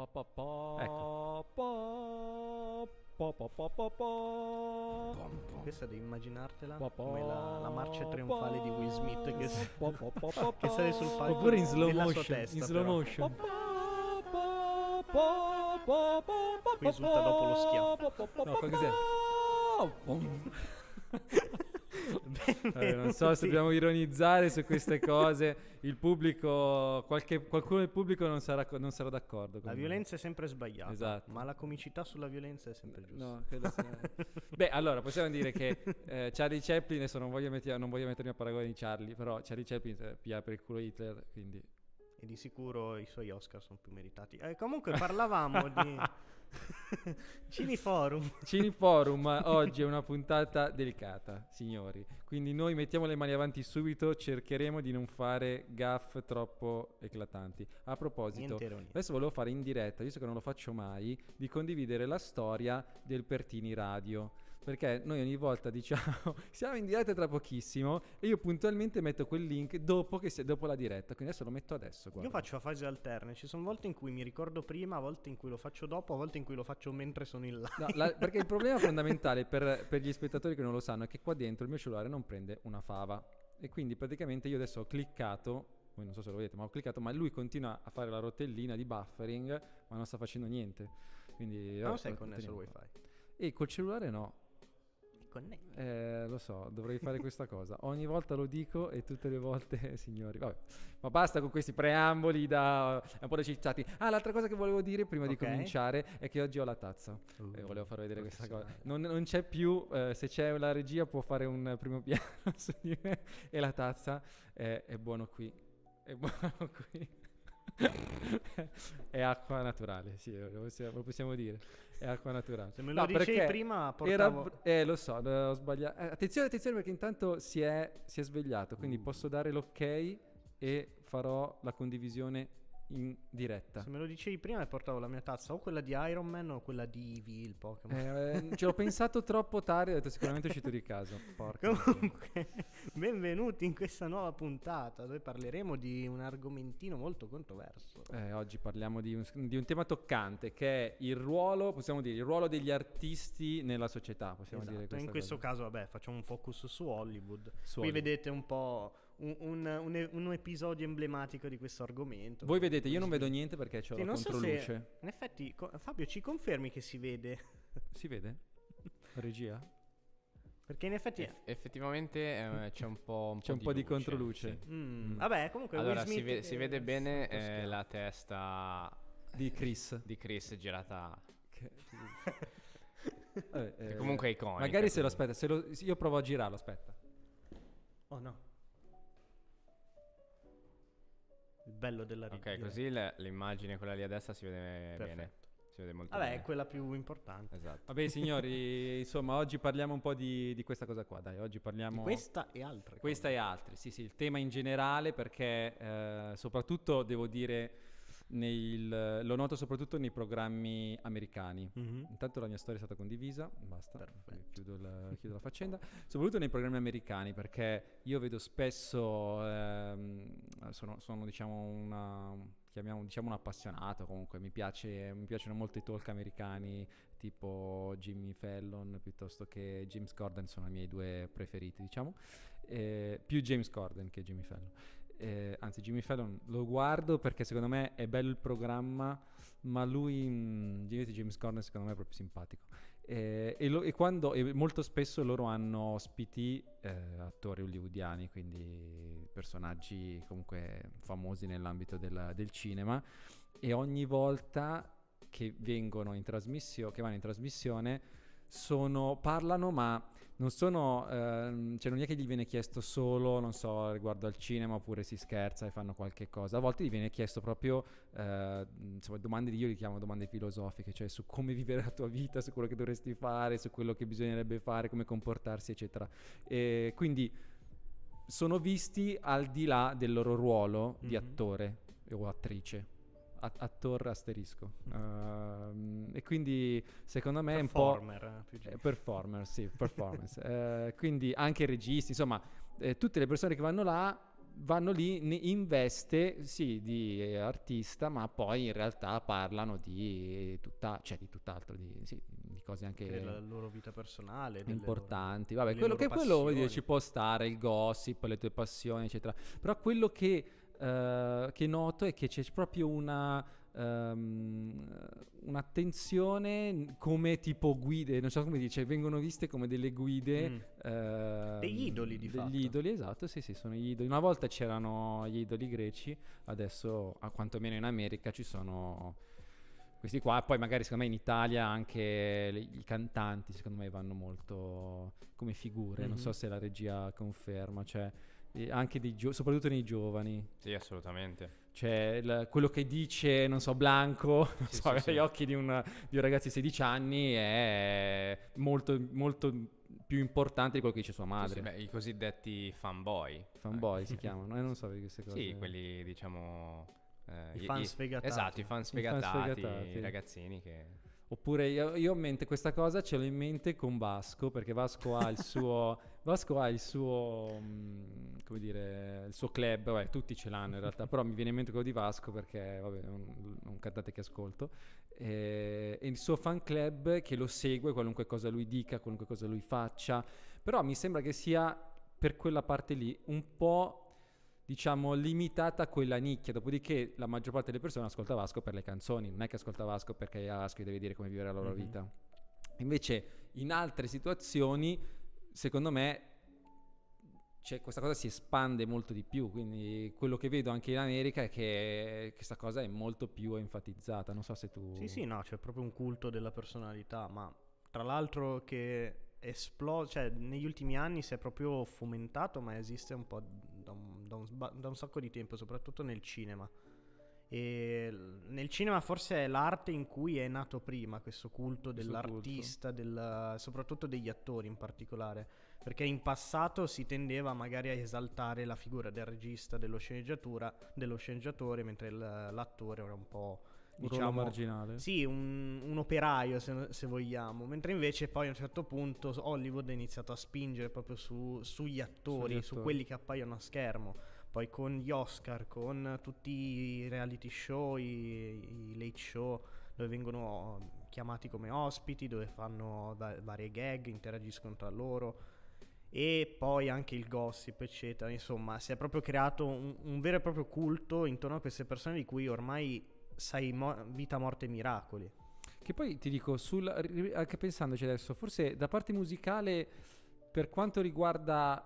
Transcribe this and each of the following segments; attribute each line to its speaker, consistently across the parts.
Speaker 1: Ecco.
Speaker 2: Questa devi immaginartela come la, la marcia trionfale di Will Smith che, s- che sale sul palco oppure in slow motion, testa, in slow motion. Qui risulta dopo lo
Speaker 1: schiaffo. No, cos'è? eh, non so se dobbiamo ironizzare su queste cose, il pubblico, qualche, qualcuno del pubblico non sarà, non sarà d'accordo. la me. violenza è sempre sbagliata, esatto.
Speaker 2: ma la comicità sulla violenza è sempre giusta. No,
Speaker 1: Beh, allora possiamo dire che eh, Charlie Chaplin, adesso non voglio, metti- non voglio mettermi a paragone di Charlie, però Charlie Chaplin eh, pia per il culo Hitler,
Speaker 2: quindi... E di sicuro i suoi Oscar sono più meritati. Eh, comunque parlavamo di... Cineforum.
Speaker 1: Cineforum oggi è una puntata delicata, signori. Quindi noi mettiamo le mani avanti subito, cercheremo di non fare gaff troppo eclatanti. A proposito, adesso volevo fare in diretta, visto che non lo faccio mai, di condividere la storia del Pertini Radio perché noi ogni volta diciamo siamo in diretta tra pochissimo e io puntualmente metto quel link dopo, che, dopo la diretta, quindi adesso lo metto adesso. Guarda. Io
Speaker 2: faccio a fasi alterne, ci sono volte in cui mi ricordo prima, a volte in cui lo faccio dopo, a volte in cui lo faccio mentre sono in live. No, la, perché
Speaker 1: il problema fondamentale per, per gli spettatori che non lo sanno è che qua dentro il mio cellulare non prende una fava e quindi praticamente io adesso ho cliccato voi non so se lo vedete, ma ho cliccato, ma lui continua a fare la rotellina di buffering, ma non sta facendo niente. Quindi... Però oh, sei connesso al wifi. E col cellulare no, connetti. Eh, lo so, dovrei fare questa cosa. Ogni volta lo dico e tutte le volte, signori, vabbè. Ma basta con questi preamboli da eh, un po' da cittati. Ah, l'altra cosa che volevo dire prima okay. di cominciare è che oggi ho la tazza. Uh, eh, volevo far vedere questa cosa. Non, non, c'è più, eh, se c'è la regia può fare un primo piano su di me e la tazza è, è buono qui. È buono qui. è acqua naturale, sì, lo possiamo, lo possiamo dire è acqua naturale. Se me lo no, dicevi prima portavo... Era, eh, lo so, eh, ho sbagliato. Eh, attenzione, attenzione perché intanto si è, si è svegliato, quindi uh. posso dare l'ok e farò la condivisione in diretta. Se
Speaker 2: me lo dicevi prima, portavo la mia tazza o quella di Iron Man o quella di Eevee, il Pokémon. Eh, ce l'ho
Speaker 1: pensato troppo tardi, ho detto sicuramente è uscito di casa. Porca Comunque,
Speaker 2: benvenuti in questa nuova puntata dove parleremo di un argomentino molto controverso.
Speaker 1: Eh, oggi parliamo di un, di un, tema toccante che è il ruolo, possiamo dire, il ruolo degli artisti nella società. Possiamo esatto, dire in questo
Speaker 2: cosa. caso, vabbè, facciamo un focus su Hollywood. Su Qui Hollywood. vedete un po' un, un, un, un, episodio emblematico di questo argomento. Voi vedete, io non vedo niente perché c'è sì, la controluce. So se, in effetti, Fabio, ci confermi che si vede? Si vede? Regia? Perché in
Speaker 1: effetti... Eff- effettivamente eh, c'è un po', un c'è po un di, po di controluce. Sì. Mm. Mm. Vabbè, comunque... Allora, si, ve- si, vede bene eh, la testa... Di Chris. Di Chris girata... Che... Vabbè, eh, comunque è iconica. Magari se lo aspetta, se lo, io provo a girarlo, aspetta. Oh no. il bello della riga. Ok, così ecco. le, l'immagine quella lì a destra si vede Perfetto. bene. Si vede molto Vabbè, bene. è
Speaker 2: quella più importante. Esatto. Vabbè,
Speaker 1: signori, insomma, oggi parliamo un po' di, di, questa cosa qua. Dai, oggi parliamo. Di questa e altre. Questa cose. e altre, sì, sì, il tema in generale, perché eh, soprattutto devo dire nel, lo noto soprattutto nei programmi americani. Mm-hmm. Intanto la mia storia è stata condivisa, basta, chiudo la, chiudo la, faccenda. Soprattutto nei programmi americani perché io vedo spesso, ehm, sono, sono diciamo una, chiamiamo diciamo un appassionato comunque, mi, piace, mi, piacciono molto i talk americani tipo Jimmy Fallon piuttosto che James Corden, sono i miei due preferiti diciamo, eh, più James Corden che Jimmy Fallon eh, anzi Jimmy Fallon lo guardo perché secondo me è bello il programma, ma lui, mh, mm, James Corner secondo me è proprio simpatico. Eh, e, lo, e, quando, e, molto spesso loro hanno ospiti eh, attori hollywoodiani, quindi personaggi comunque famosi nell'ambito della, del cinema, e ogni volta che vengono in trasmissione, che vanno in trasmissione, sono, parlano ma non sono, ehm, cioè non è che gli viene chiesto solo, non so, riguardo al cinema oppure si scherza e fanno qualche cosa, a volte gli viene chiesto proprio, eh, insomma, domande, io li chiamo domande filosofiche, cioè su come vivere la tua vita, su quello che dovresti fare, su quello che bisognerebbe fare, come comportarsi, eccetera. E quindi sono visti al di là del loro ruolo mm-hmm. di attore o attrice attore asterisco. Uh, e quindi secondo me performer, è un po'... eh, eh performer, sì, performance. uh, quindi anche i registi, insomma, eh, tutte le persone che vanno là vanno lì in veste sì di eh, artista ma poi in realtà parlano di tutta cioè di tutt'altro di, sì, di cose anche della
Speaker 2: loro vita personale
Speaker 1: importanti loro, vabbè quello che passioni. quello dire, ci può stare il gossip le tue passioni eccetera però quello che eh, che noto è che c'è proprio una, um, un'attenzione come tipo guide, non so come dice, cioè vengono viste come delle guide. Mm. Eh, degli idoli di degli fatto. idoli, esatto, sì sì, sono gli idoli. Una volta c'erano gli idoli greci, adesso a quantomeno in America ci sono questi qua. Poi magari secondo me in Italia anche i cantanti secondo me vanno molto come figure, mm-hmm. non mhm. so se la regia conferma, cioè anche gio- soprattutto nei giovani. Sì, assolutamente. Cioè, il, quello che dice, non so, Blanco, sì, so, sì, agli sì. occhi di un, di un, ragazzo di 16 anni è molto, molto più importante di quello che dice sua madre. Beh, I cosiddetti fanboy. Fanboy eh. si chiamano, eh, non so queste cose. Sì, quelli diciamo... Eh, I, i fan sfegatati. Esatto, i fan sfegatati, i, fan sfegatati. i ragazzini che Oppure io, io, ho in mente questa cosa, ce l'ho in mente con Vasco, perché Vasco ha il suo, Vasco ha il suo, mm, come dire, il suo club, vabbè, tutti ce l'hanno in realtà, però mi viene in mente quello di Vasco perché, vabbè, è un, un cantante che ascolto, e, e il suo fan club che lo segue, qualunque cosa lui dica, qualunque cosa lui faccia, però mi sembra che sia per quella parte lì un po' diciamo, limitata a quella nicchia. Dopodiché la maggior parte delle persone ascolta Vasco per le canzoni, non è che ascolta Vasco perché a Vasco gli deve dire come vivere la loro mm-hmm. vita. Invece, in altre situazioni, secondo me, cioè, questa cosa si espande molto di più. Quindi, quello che vedo anche in America è che questa cosa è molto più enfatizzata. Non so se tu. Sì, sì, no, c'è proprio un culto della personalità, ma
Speaker 2: tra l'altro che esploso, cioè negli ultimi anni si è proprio fomentato, ma esiste un po' da un, da, un, da un sacco di tempo, soprattutto nel cinema. E nel cinema forse è l'arte in cui è nato prima questo culto questo dell'artista, culto. Del, soprattutto degli attori in particolare, perché in passato si tendeva magari a esaltare la figura del regista, dello, dello sceneggiatore, mentre l'attore era un po' un diciamo, marginale. Sì, un, un operaio se, se, vogliamo, mentre invece poi a un certo punto Hollywood ha iniziato a spingere proprio su, sugli, attori, sugli attori, su quelli che appaiono a schermo. Poi con gli Oscar, con tutti i reality show, i, i late show, dove vengono chiamati come ospiti, dove fanno da, varie gag, interagiscono tra loro e poi anche il gossip, eccetera. Insomma, si è proprio creato un, un, vero e proprio culto intorno a queste persone di cui ormai sai mo- vita, morte
Speaker 1: miracoli. Che poi ti dico, sul, anche pensandoci adesso, forse da parte musicale, per quanto riguarda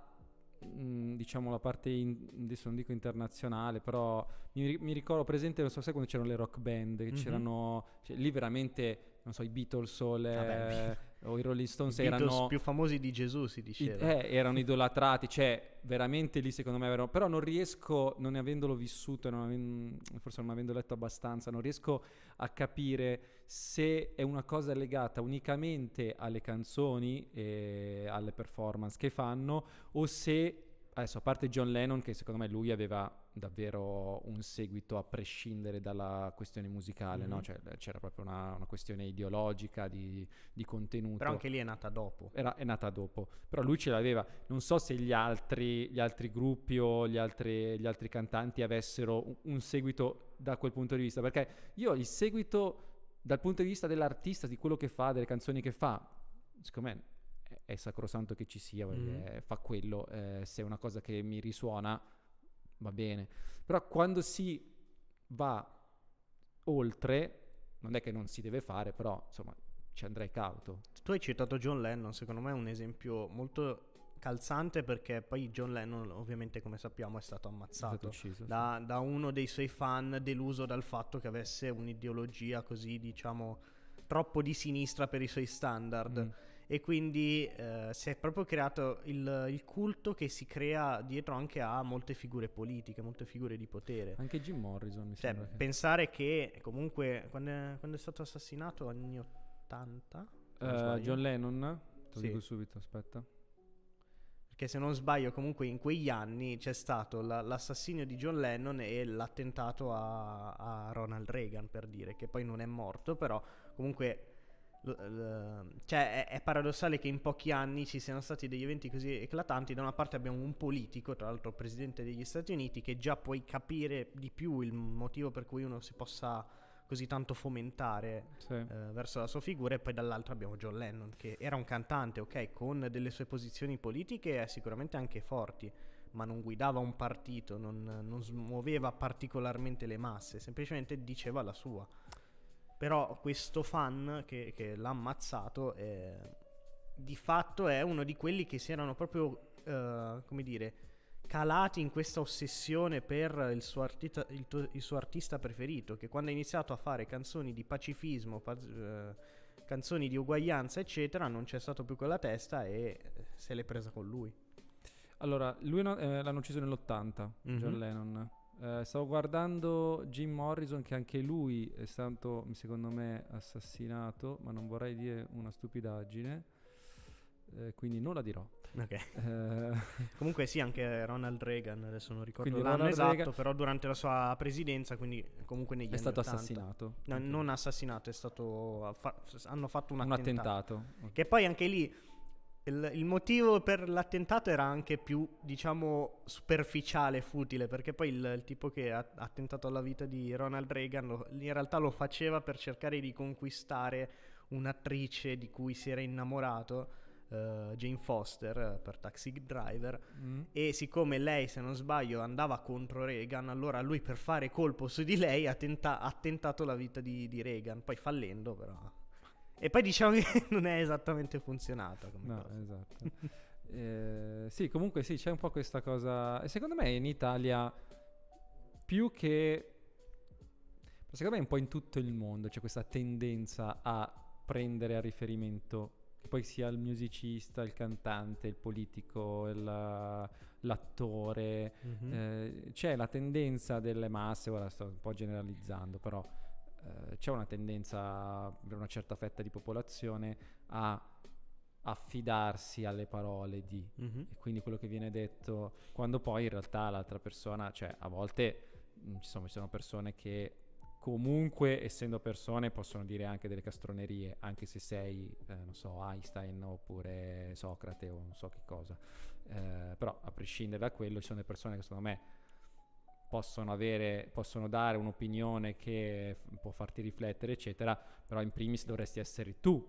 Speaker 1: diciamo la parte in, adesso non dico internazionale però mi, mi ricordo presente non so sai quando c'erano le rock band che mm-hmm. c'erano cioè, lì veramente non so i Beatles o le, Vabbè, o i Rolling Stones I erano... I più famosi di Gesù, si diceva. Eh, erano idolatrati, cioè veramente lì secondo me erano... Però non riesco, non avendolo vissuto, non avendo, forse non avendo letto abbastanza, non riesco a capire se è una cosa legata unicamente alle canzoni e alle performance che fanno o se adesso a parte John Lennon che secondo me lui aveva davvero un seguito a prescindere dalla questione musicale, mm-hmm. no? cioè, c'era proprio una, una questione ideologica di, di, contenuto. Però anche lì è nata dopo. Era, è nata dopo, però lui ce l'aveva. Non so se gli altri, gli altri gruppi o gli altri, gli altri cantanti avessero un, seguito da quel punto di vista, perché io il seguito dal punto di vista dell'artista, di quello che fa, delle canzoni che fa, secondo me è sacrosanto che ci sia, mm. fa quello, eh, se è una cosa che mi risuona va bene. Però quando si va oltre, non è che non si deve fare, però insomma ci andrei cauto. Tu hai citato John Lennon, secondo me è un
Speaker 2: esempio molto calzante perché poi John Lennon ovviamente come sappiamo è stato ammazzato è stato ucciso, da, sì. da, uno dei suoi fan deluso dal fatto che avesse un'ideologia così diciamo troppo di sinistra per i suoi standard. Mm e quindi eh, si è proprio creato il, il, culto che si crea dietro anche a molte figure politiche, molte figure di potere. Anche Jim Morrison, mi cioè, sembra. Che... Pensare che comunque quando è, quando è stato assassinato anni 80... Uh, eh, John Lennon, te lo sì. dico subito, aspetta. Perché se non sbaglio comunque in quegli anni c'è stato la, l'assassinio di John Lennon e l'attentato a, a Ronald Reagan, per dire, che poi non è morto, però comunque cioè, è, è, paradossale che in pochi anni ci siano stati degli eventi così eclatanti. Da una parte abbiamo un politico, tra l'altro presidente degli Stati Uniti, che già puoi capire di più il motivo per cui uno si possa così tanto fomentare sì. eh, verso la sua figura, e poi dall'altra abbiamo John Lennon, che era un cantante, ok, con delle sue posizioni politiche sicuramente anche forti, ma non guidava un partito, non, non smuoveva particolarmente le masse, semplicemente diceva la sua. Però questo fan che, che l'ha ammazzato è, eh, di fatto è uno di quelli che si erano proprio, uh, come dire, calati in questa ossessione per il suo, artita, il, tuo, il suo, artista preferito, che quando ha iniziato a fare canzoni di pacifismo, paz, uh, canzoni di uguaglianza, eccetera, non c'è stato più quella testa e
Speaker 1: se l'è presa con lui. Allora, lui no, eh, l'hanno ucciso nell'80, mm-hmm. John mhm. Lennon. Uh, stavo guardando Jim Morrison che anche lui è stato secondo me assassinato, ma non vorrei dire una stupidaggine. Eh, quindi
Speaker 2: non la dirò. Okay. Eh. Comunque sì, anche Ronald Reagan, adesso non ricordo quindi l'anno Ronald esatto, Reagan... però durante la sua presidenza, quindi comunque negli è anni È stato 80. assassinato. No, okay. Non assassinato, è stato... hanno fatto un, un attentato. attentato. Okay. Che poi anche lì il, il, motivo per l'attentato era anche più, diciamo, superficiale, futile, perché poi il, il tipo che ha, ha tentato alla vita di Ronald Reagan lo, in realtà lo faceva per cercare di conquistare un'attrice di cui si era innamorato, uh, Jane Foster, per Taxi Driver, mm. e siccome lei, se non sbaglio, andava contro Reagan, allora lui per fare colpo su di lei ha, tenta- ha tentato la vita di, di Reagan, poi
Speaker 1: fallendo però e poi diciamo che non è esattamente funzionata. Come no, cosa. esatto. eh, sì, comunque sì, c'è un po' questa cosa. Secondo me in Italia più che... Secondo me un po' in tutto il mondo c'è questa tendenza a prendere a riferimento che poi sia il musicista, il cantante, il politico, il, l'attore. Mm-hmm. Eh, c'è la tendenza delle masse, ora sto un po' generalizzando, però eh, c'è una tendenza per una certa fetta di popolazione a affidarsi alle parole di mm-hmm. e quindi quello che viene detto quando poi in realtà l'altra persona cioè a volte mm, insomma ci sono persone che comunque essendo persone possono dire anche delle castronerie anche se sei eh, non so Einstein oppure Socrate o non so che cosa eh, però a prescindere da quello ci sono delle persone che secondo me possono, avere, possono dare un'opinione che può farti riflettere, eccetera, però in primis dovresti essere tu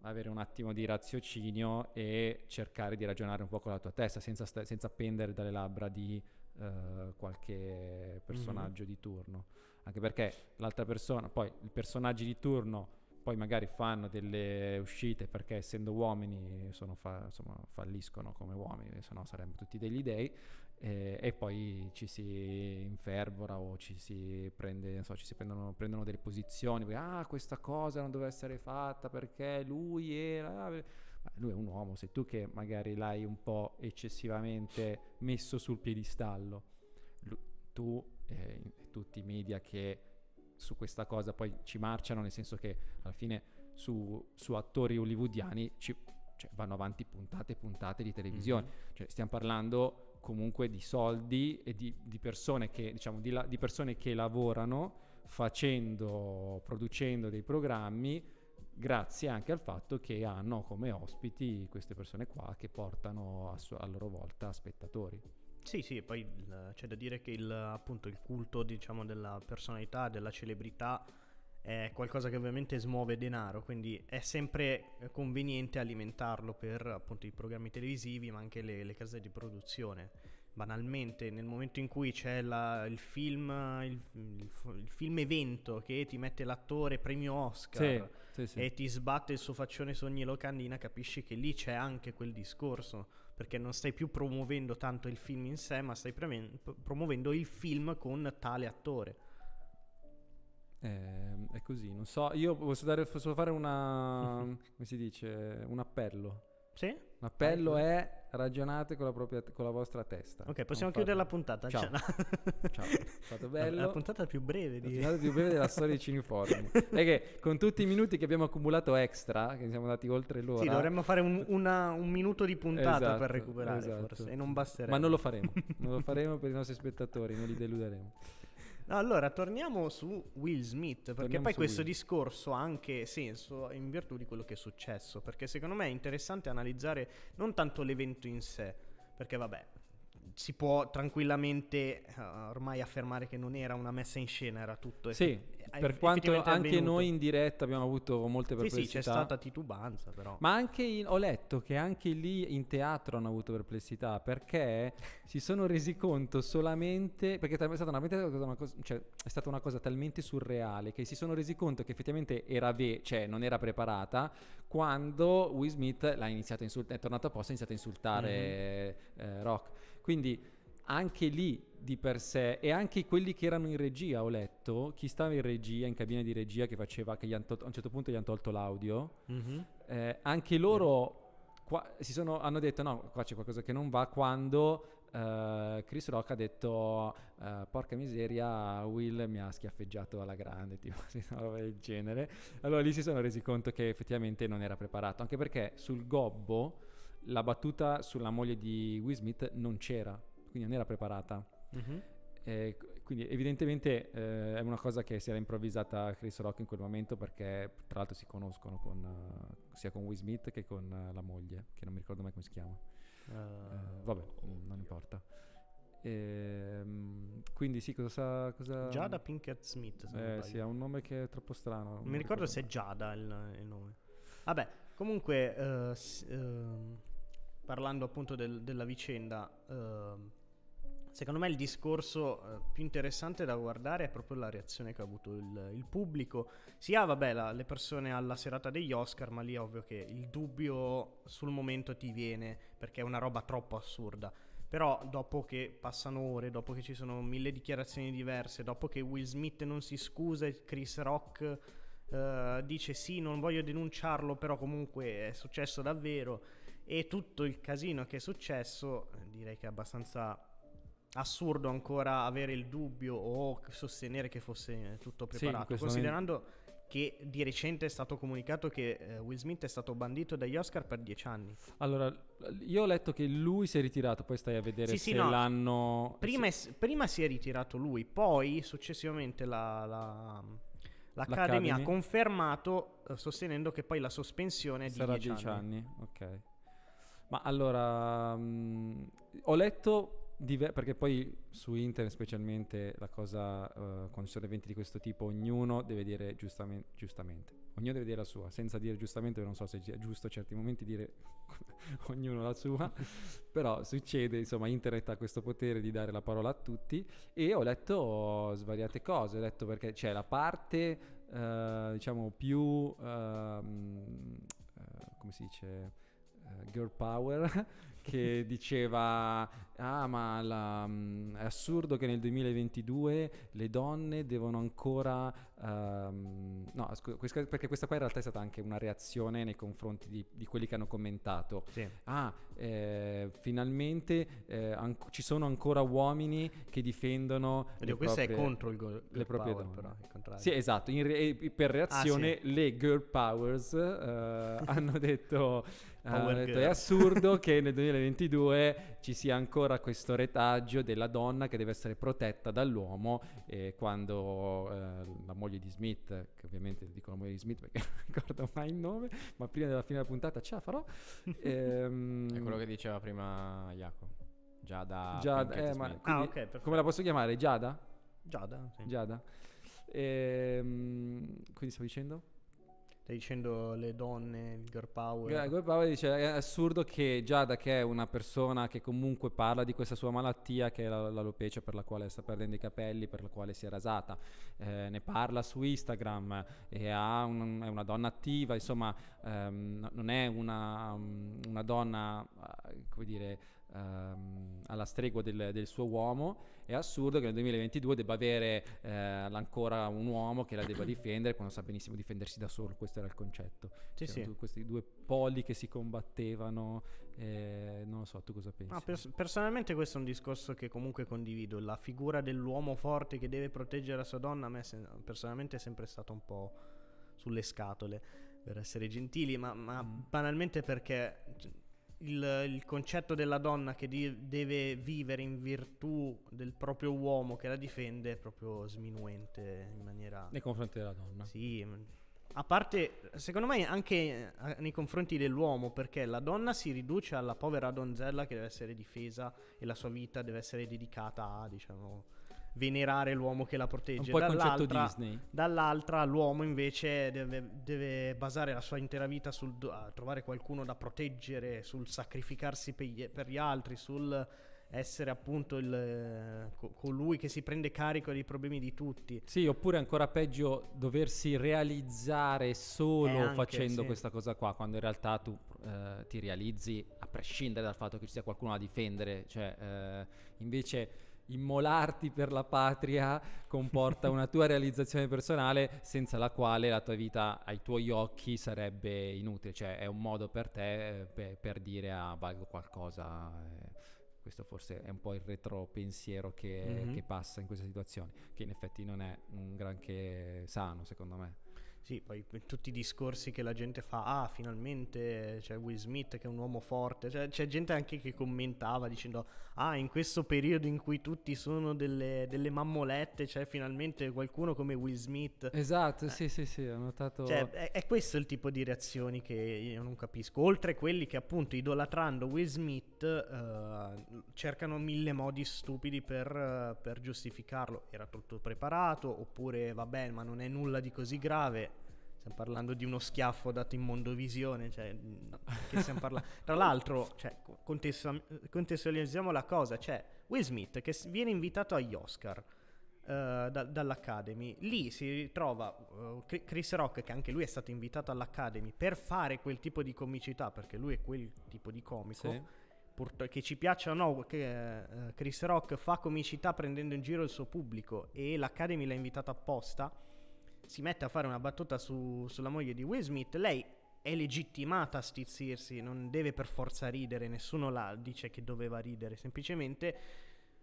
Speaker 1: avere un attimo di raziocinio e cercare di ragionare un po' con la tua testa senza, sta- senza pendere dalle labbra di uh, qualche mm-hmm. personaggio mm-hmm. di turno. Anche perché l'altra persona, poi i personaggi di turno poi magari fanno delle uscite perché essendo uomini fa- insomma, falliscono come uomini, se no saremmo tutti degli dei, e, e, poi ci si infervora o ci si, prende, so, ci si prendono, prendono, delle posizioni, perché, ah questa cosa non doveva essere fatta perché lui era... Ah, ma lui è un uomo, sei tu che magari l'hai un po' eccessivamente messo sul piedistallo, L- tu eh, e eh, tutti i media che su questa cosa poi ci marciano, nel senso che alla fine su, su attori hollywoodiani ci, cioè, vanno avanti puntate e puntate di televisione, mm-hmm. cioè, stiamo parlando comunque di soldi e di, di persone, che, diciamo, di, la, di persone che lavorano facendo, producendo dei programmi grazie anche al fatto che hanno come ospiti queste persone qua che portano a, a loro volta spettatori.
Speaker 2: Sì, sì, poi il, c'è da dire che il, appunto il culto diciamo, della personalità, della celebrità è qualcosa che ovviamente smuove denaro, quindi è sempre eh, conveniente alimentarlo per appunto i programmi televisivi, ma anche le, le case di produzione. Banalmente, nel momento in cui c'è la, il, film, il, il, film evento che ti mette l'attore premio Oscar sì, sì, sì. e ti sbatte il suo faccione su ogni locandina, capisci che lì c'è anche quel discorso, perché non stai più promuovendo tanto il film in sé, ma stai premen- promuovendo
Speaker 1: il film con tale attore eh, è così, non so. Io posso, dare, posso fare una. come si dice? Un appello. Sì? L'appello ah, è ragionate con la, propria, con la, vostra testa. Ok, possiamo non chiudere la puntata. Ciao. Ciao. È stato bello. La, la puntata
Speaker 2: più breve, di... la più breve della storia di
Speaker 1: Ciniformi. è che con tutti i minuti che abbiamo accumulato extra, che siamo andati oltre l'ora. Sì, dovremmo
Speaker 2: fare un, una, un minuto di puntata esatto, per recuperare esatto. forse. E non basterebbe. Ma non lo faremo. non lo faremo
Speaker 1: per i nostri spettatori, non li deluderemo.
Speaker 2: No, allora torniamo su Will Smith, perché torniamo poi questo Will. discorso ha anche senso in virtù di quello che è successo, perché secondo me è interessante analizzare non tanto l'evento in sé, perché vabbè, si può tranquillamente uh, ormai affermare che non era una messa in scena, era tutto. Sì, eff- per eh, quanto anche noi in
Speaker 1: diretta abbiamo avuto molte perplessità. Sì, sì, c'è stata
Speaker 2: titubanza però.
Speaker 1: Ma anche in, ho letto che anche lì in teatro hanno avuto perplessità perché si sono resi conto solamente, perché è stata, una, cosa, cioè, è stata una cosa talmente surreale che si sono resi conto che effettivamente era ve, cioè non era preparata, quando Will Smith l'ha iniziato a insultare, è tornato apposta e ha iniziato a insultare mm-hmm. eh, Rock. Quindi anche lì di per sé e anche quelli che erano in regia, ho letto, chi stava in regia, in cabina di regia che faceva che tolto, a un certo punto gli hanno tolto l'audio, mm-hmm. eh, anche loro... Qua, sono, hanno detto no, qua c'è qualcosa che non va quando uh, Chris Rock ha detto uh, porca miseria Will mi ha schiaffeggiato alla grande, tipo una roba del genere. Allora lì si sono resi conto che effettivamente non era preparato, anche perché sul gobbo la battuta sulla moglie di Will Smith non c'era, quindi non era preparata. Mm-hmm. Eh, quindi evidentemente eh, è una cosa che si era improvvisata Chris Rock in quel momento perché tra l'altro si conoscono con, uh, sia con Will Smith che con uh, la moglie, che non mi ricordo mai come si chiama. Uh, eh, vabbè, oh non Dio. importa. Ehm, quindi sì, cosa, cosa... Giada Pinkett Smith. Eh, sì, ha un nome che è troppo strano. Non mi ricordo, ricordo se è Giada il, il nome.
Speaker 2: Vabbè, comunque... Uh, s- ehm, parlando appunto del, della vicenda, eh, secondo me il discorso eh, più interessante da guardare è proprio la reazione che ha avuto il, il pubblico, sia ah, vabbè la, le persone alla serata degli Oscar, ma lì è ovvio che il dubbio sul momento ti viene perché è una roba troppo assurda. Però dopo che passano ore, dopo che ci sono mille dichiarazioni diverse, dopo che Will Smith non si scusa e Chris Rock Uh, dice sì, non voglio denunciarlo, però comunque è successo davvero e tutto il casino che è successo direi che è abbastanza assurdo ancora avere il dubbio o sostenere che fosse eh, tutto preparato sì, considerando momento... che di recente è stato comunicato che eh, Will Smith è stato bandito dagli Oscar per dieci anni
Speaker 1: allora io ho letto che lui si è ritirato poi stai a vedere sì, se sì, no. l'hanno
Speaker 2: prima, se... prima, si è ritirato lui poi successivamente la, la... L'Academy, ha confermato eh, sostenendo che poi la sospensione è di anni. Sarà 10
Speaker 1: anni. ok. Ma allora, mh, mm, ho letto, diver- perché poi su internet specialmente la cosa, uh, quando ci sono eventi di questo tipo, ognuno deve dire giustamente, giustamente, ognuno deve dire la sua, senza dire giustamente, non so se è giusto a certi momenti dire ognuno la sua, però succede, insomma, internet ha questo potere di dare la parola a tutti e ho letto svariate cose, ho letto perché c'è la parte, uh, diciamo, più, uh, come si dice eh, girl Power che diceva ah ma la, mm, è assurdo che nel 2022 le donne devono ancora um, no scu- perché questa qua in realtà è stata anche una reazione nei confronti di, di quelli che hanno commentato sì. ah eh, finalmente eh, an- ci sono ancora uomini che difendono Oddio, questa proprie, è contro il go- le proprie power, donne però, il contrario. sì esatto re- per reazione ah, sì. le girl powers eh, hanno detto hanno ah, detto è assurdo che nel 2022 ci sia ancora questo retaggio della donna che deve essere protetta dall'uomo e quando eh, la moglie di Smith, che ovviamente dico la moglie di Smith perché non ricordo mai il nome, ma prima della fine della puntata ce la farò. ehm... È quello che diceva prima Jacopo. Giada. Giada eh, ma, quindi, ah, okay, come la posso chiamare? Giada? Giada. Sì. Giada. Ehm, quindi stavo dicendo?
Speaker 2: Stai dicendo le donne, girl power. Girl
Speaker 1: power dice è assurdo che Giada, che è una persona che comunque parla di questa sua malattia, che è la, l'alopecia per la quale sta perdendo i capelli, per la quale si è rasata, eh, ne parla su Instagram, e un, è una donna attiva, insomma ehm, non è una, um, una donna, eh, come dire Ehm, alla stregua del, del, suo uomo, è assurdo che nel 2022 debba avere eh, ancora un uomo che la debba difendere quando sa benissimo difendersi da solo, questo era il concetto. Sì, sì. Tu, questi due poli che si combattevano, eh, non lo so, tu cosa pensi? No, pers- personalmente questo è un discorso che comunque condivido, la figura
Speaker 2: dell'uomo forte che deve proteggere la sua donna a me se- personalmente è sempre stata un po' sulle scatole per essere gentili, ma, ma mm. banalmente perché cioè, il, il, concetto della donna che di, deve vivere in virtù del proprio uomo che la difende è proprio sminuente in maniera... Nei confronti della donna. Sì, mm. a parte, secondo me, anche eh, nei confronti dell'uomo, perché la donna si riduce alla povera donzella che deve essere difesa e la sua vita deve essere dedicata a, diciamo, venerare l'uomo che la protegge. Un po' il concetto Disney. Dall'altra l'uomo invece deve, deve basare la sua intera vita sul uh, trovare qualcuno da proteggere, sul sacrificarsi per gli, per gli altri, sul essere appunto il, co- colui
Speaker 1: che si prende carico dei problemi di tutti. Sì, oppure ancora peggio doversi realizzare solo eh, anche, facendo sì. questa cosa qua, quando in realtà tu eh, ti realizzi a prescindere dal fatto che ci sia qualcuno a difendere. Cioè, eh, invece immolarti per la patria comporta una tua realizzazione personale senza la quale la tua vita ai tuoi occhi sarebbe inutile, cioè è un modo per te eh, per, per, dire ah valgo qualcosa. Eh. Questo forse è un po' il retropensiero che, mm-hmm. che passa in questa situazione, che in effetti non è un granché sano secondo me. Sì,
Speaker 2: poi tutti i discorsi che la gente fa, ah finalmente c'è Will Smith che è un uomo forte, cioè, c'è gente anche che commentava dicendo, ah in questo periodo in cui tutti sono delle, delle mammolette c'è finalmente qualcuno come Will Smith. Esatto, eh, sì
Speaker 1: sì sì, ho notato. Cioè,
Speaker 2: è, è, questo il tipo di reazioni che io non capisco, oltre a quelli che appunto idolatrando Will Smith eh, cercano mille modi stupidi per, per giustificarlo, era tutto preparato oppure va bene ma non è nulla di così grave Stiamo parlando di uno schiaffo dato in mondovisione. Cioè, no, Tra l'altro, cioè, contestualizziamo la cosa: c'è Will Smith che viene invitato agli Oscar. Uh, da, dall'Academy. Lì si ritrova uh, Chris Rock, che anche lui è stato invitato all'Academy per fare quel tipo di comicità, perché lui è quel tipo di comico. Sì. Purtro- che ci piaccia o no, che uh, Chris Rock fa comicità prendendo in giro il suo pubblico e l'Academy l'ha invitato apposta si mette a fare una battuta su, sulla moglie di Will Smith, lei è legittimata a stizzirsi, non deve per forza ridere, nessuno la dice che doveva ridere, semplicemente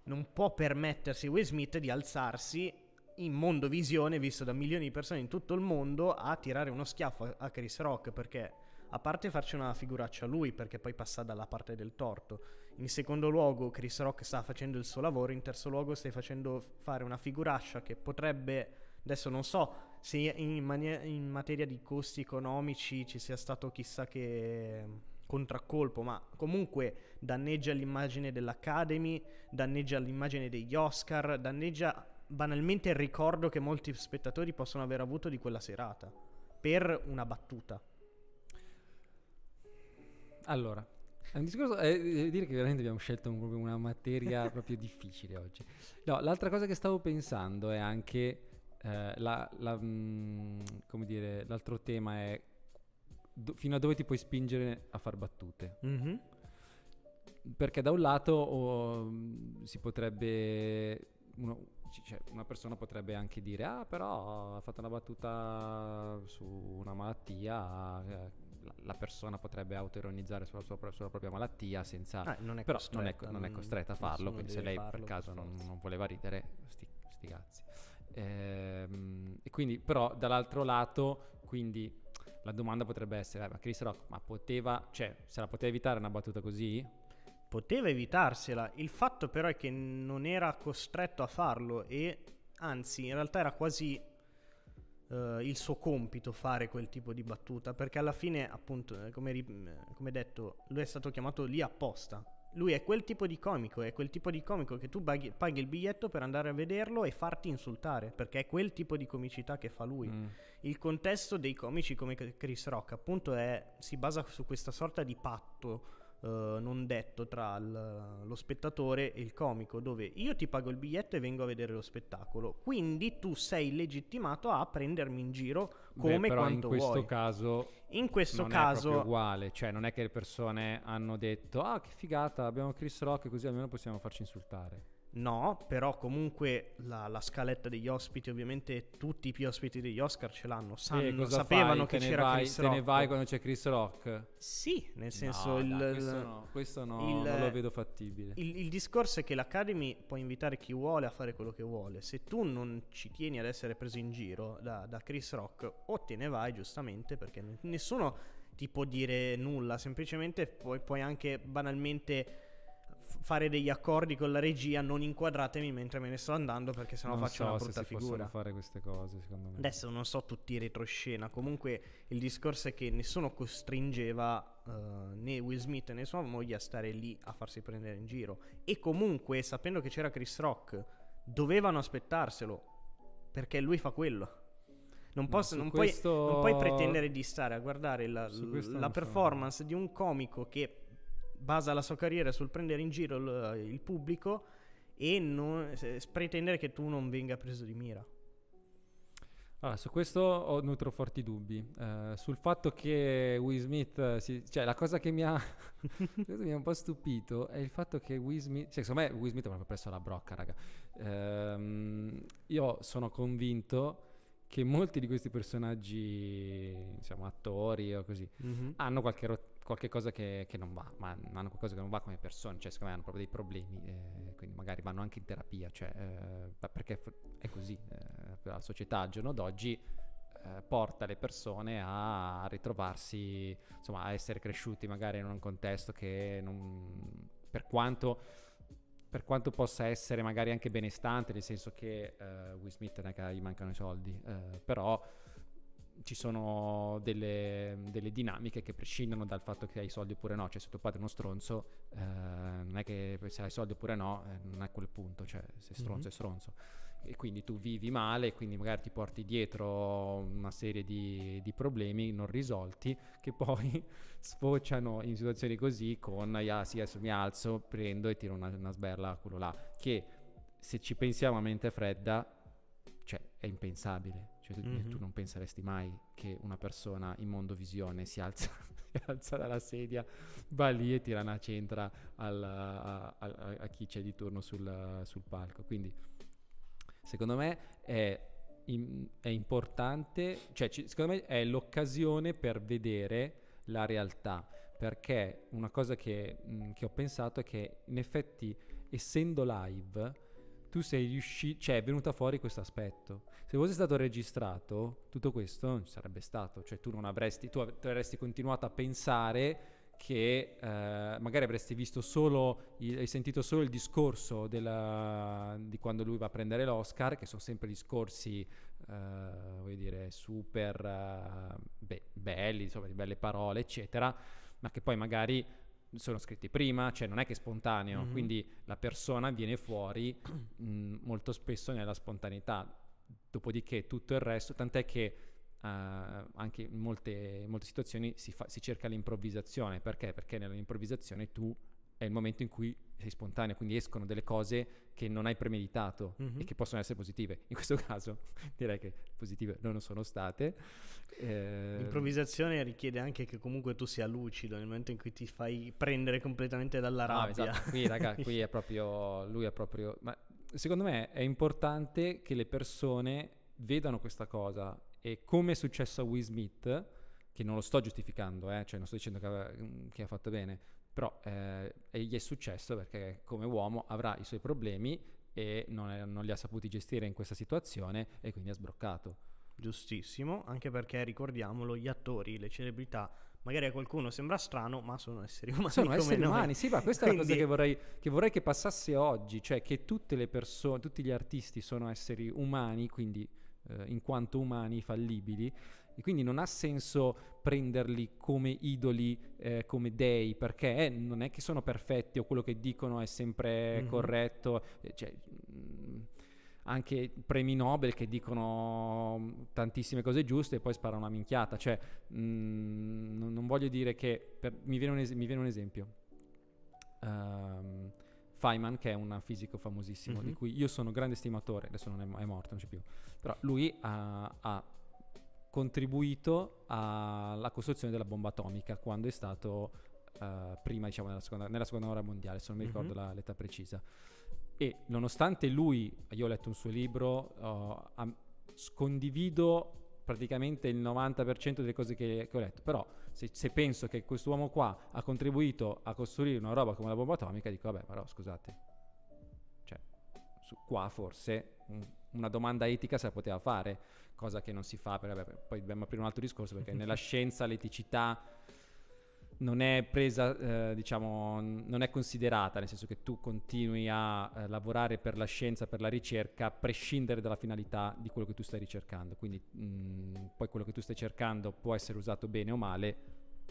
Speaker 2: non può permettersi Will Smith di alzarsi in mondo visione, visto da milioni di persone in tutto il mondo, a tirare uno schiaffo a Chris Rock perché a parte farci una figuraccia a lui perché poi passa dalla parte del torto. In secondo luogo Chris Rock sta facendo il suo lavoro, in terzo luogo stai facendo fare una figuraccia che potrebbe adesso non so se in, mania- in materia di costi economici ci sia stato chissà che mm, contraccolpo, ma comunque danneggia l'immagine dell'Academy, danneggia l'immagine degli Oscar, danneggia banalmente il ricordo che molti spettatori possono aver avuto di quella serata
Speaker 1: per una battuta. Allora, è un discorso, è, eh, dire che veramente abbiamo scelto un, una materia proprio difficile oggi. No, l'altra cosa che stavo pensando è anche eh, la, la, mh, mm, come dire, l'altro tema è do, fino a dove ti puoi spingere a far battute. Mm-hmm. Perché da un lato oh, mm, si potrebbe... Uno, cioè, una persona potrebbe anche dire, ah però ha fatto una battuta su una malattia, eh, la persona potrebbe autoironizzare sulla, sulla propria malattia senza... Ah, non però non è, non è, costretta a farlo, quindi se lei farlo, per caso non, non, voleva ridere, sti, sti cazzi. Ehm, e quindi, però, dall'altro lato, quindi la domanda potrebbe essere: eh, ma Chris Rock, ma poteva, cioè, se la poteva evitare una battuta
Speaker 2: così? Poteva evitarsela. Il fatto, però, è che non era costretto a farlo e anzi, in realtà era quasi Uh, il suo compito fare quel tipo di battuta perché alla fine appunto eh, come, ri- come detto lui è stato chiamato lì apposta lui è quel tipo di comico, è quel tipo di comico che tu paghi, paghi il biglietto per andare a vederlo e farti insultare, perché è quel tipo di comicità che fa lui. Mm. Il contesto dei comici come Chris Rock, appunto, è, si basa su questa sorta di patto eh, non detto tra l- lo spettatore e il comico, dove io ti pago il biglietto e vengo a
Speaker 1: vedere lo spettacolo,
Speaker 2: quindi tu sei legittimato a prendermi in giro come Beh, però in questo vuoi.
Speaker 1: caso in questo non caso è uguale, cioè non è che le persone hanno detto "Ah, che figata, abbiamo Chris Rock, così almeno possiamo farci insultare". No, però comunque
Speaker 2: la, la, scaletta degli ospiti, ovviamente tutti i più ospiti degli Oscar ce l'hanno, eh, sanno, sapevano che c'era vai, Chris Rock. Te ne vai
Speaker 1: quando c'è Chris Rock? Sì, nel senso... No, il, no, questo no, questo no il, non lo vedo fattibile.
Speaker 2: Il, il, discorso è che l'Academy può invitare chi vuole a fare quello che vuole. Se tu non ci tieni ad essere preso in giro da, da Chris Rock, o te ne vai giustamente perché nessuno ti può dire nulla, semplicemente puoi, puoi anche banalmente fare degli accordi con la regia, non inquadratemi mentre me ne sto andando perché sennò non faccio so una brutta se si figura. fare queste cose, secondo me. Adesso non so tutti i retroscena, comunque il discorso è che nessuno costringeva uh, né Will Smith né sua moglie a stare lì a farsi prendere in giro e comunque sapendo che c'era Chris Rock dovevano aspettarselo perché lui fa quello. Non, posso, non, questo... puoi, non, puoi, pretendere di stare a guardare la, la performance so. di un comico che basa la sua carriera sul prendere in giro il, il pubblico e non, se, pretendere che tu non venga preso di mira.
Speaker 1: Allora, su questo ho nutro forti dubbi. Uh, sul fatto che Will Smith, eh, si, cioè la cosa che mi ha, mi ha un po' stupito è il fatto che Will Smith, cioè secondo me Will Smith è proprio presso la brocca, raga. Uh, io sono convinto che molti di questi personaggi, diciamo attori o così, mm-hmm. hanno qualche rottura qualche cosa che, che, non va, ma hanno qualcosa che non va come persone, cioè secondo me hanno proprio dei problemi, eh, quindi magari vanno anche in terapia, cioè, eh, perché è così, eh, la società al giorno d'oggi eh, porta le persone a ritrovarsi, insomma, a essere cresciuti magari in un contesto che non, per quanto per quanto possa essere magari anche benestante, nel senso che eh, Will Smith non è che gli mancano i soldi, eh, però ci sono delle, delle, dinamiche che prescindono dal fatto che hai soldi oppure no, cioè se tuo padre è uno stronzo, eh, non è che se hai soldi oppure no, eh, non è quel punto, cioè se stronzo mm-hmm. è stronzo. E quindi tu vivi male, e quindi magari ti porti dietro una serie di, di problemi non risolti che poi sfociano in situazioni così con, ah, sì, adesso mi alzo, prendo e tiro una, una sberla a quello là, che se ci pensiamo a mente fredda, cioè è impensabile cioè, tu, mm-hmm. tu, non penseresti mai che una persona in mondovisione si alza, si alza dalla sedia, va lì e tira una centra al, a, a, a, chi c'è di turno sul, sul palco. Quindi, secondo me, è è importante, cioè ci, secondo me è l'occasione per vedere la realtà, perché una cosa che, mh, che, ho pensato è che in effetti essendo live tu sei riuscito, cioè è venuto fuori questo aspetto. Se fosse stato registrato, tutto questo non ci sarebbe stato, cioè tu non avresti, tu avresti continuato a pensare che eh, magari avresti visto solo, il, hai sentito solo il discorso della, di quando lui va a prendere l'Oscar, che sono sempre discorsi, eh, dire, super eh, be- belli, insomma, di belle parole, eccetera, ma che poi magari sono scritti prima, cioè non è che è spontaneo, mm-hmm. quindi la persona viene fuori mh, mm, molto spesso nella spontaneità. Dopodiché tutto il resto, tant'è che Uh, anche in molte, in molte situazioni si, fa, si, cerca l'improvvisazione. Perché? Perché nell'improvvisazione tu è il momento in cui sei spontaneo, quindi escono delle cose che non hai premeditato mm-hmm. e che possono essere positive. In questo caso direi che positive non sono state. Eh...
Speaker 2: L'improvvisazione richiede anche che comunque tu sia lucido nel momento in cui ti fai prendere completamente
Speaker 1: dalla rabbia. No, esatto. Qui, raga, qui è proprio lui è proprio. Ma secondo me è importante che le persone vedano questa cosa e come è successo a Will Smith che non lo sto giustificando, eh? cioè non sto dicendo che ha, che ha fatto bene, però eh, gli è successo perché come uomo avrà i suoi problemi e non, è, non li ha saputi gestire in questa situazione e quindi ha sbroccato. Giustissimo, anche perché ricordiamolo,
Speaker 2: gli attori, le celebrità, magari a qualcuno sembra strano, ma sono esseri umani. Sono esseri umani, sì, ma questa Quindi... è la cosa che
Speaker 1: vorrei, che vorrei, che passasse oggi, cioè che tutte le persone, tutti gli artisti sono esseri umani, quindi eh, in quanto umani fallibili, e quindi non ha senso prenderli come idoli, eh, come dei, perché eh, non è che sono perfetti o quello che dicono è sempre mm-hmm. corretto. Eh, cioè, mm, anche premi Nobel che dicono tantissime cose giuste e poi sparano una minchiata. Cioè, mh, mm, non voglio dire che... Per, mi, viene es- mi, viene un esempio. Um, Feynman, che è un fisico famosissimo, mm-hmm. di mhm. cui io sono grande stimatore, adesso non è, è morto, non c'è più, però lui ha, ha contribuito alla costruzione della bomba atomica quando è stato uh, prima, diciamo, nella seconda, nella seconda, guerra mondiale, se non mi ricordo mm-hmm. la, l'età precisa. E nonostante lui, io ho letto un suo libro, uh, am- condivido praticamente il 90% delle cose che, che ho letto, però se, se, penso che questo uomo qua ha contribuito a costruire una roba come la bomba atomica, dico vabbè, però scusate, cioè, su, qua forse un, una domanda etica se la poteva fare cosa che non si fa, per, vabbè, poi dobbiamo aprire un altro discorso perché nella scienza l'eticità non è presa, eh, diciamo, non è considerata, nel senso che tu continui a eh, lavorare per la scienza, per la ricerca, a prescindere dalla finalità di quello che tu stai ricercando. Quindi mh, mm, poi quello che tu stai cercando può essere usato bene o male,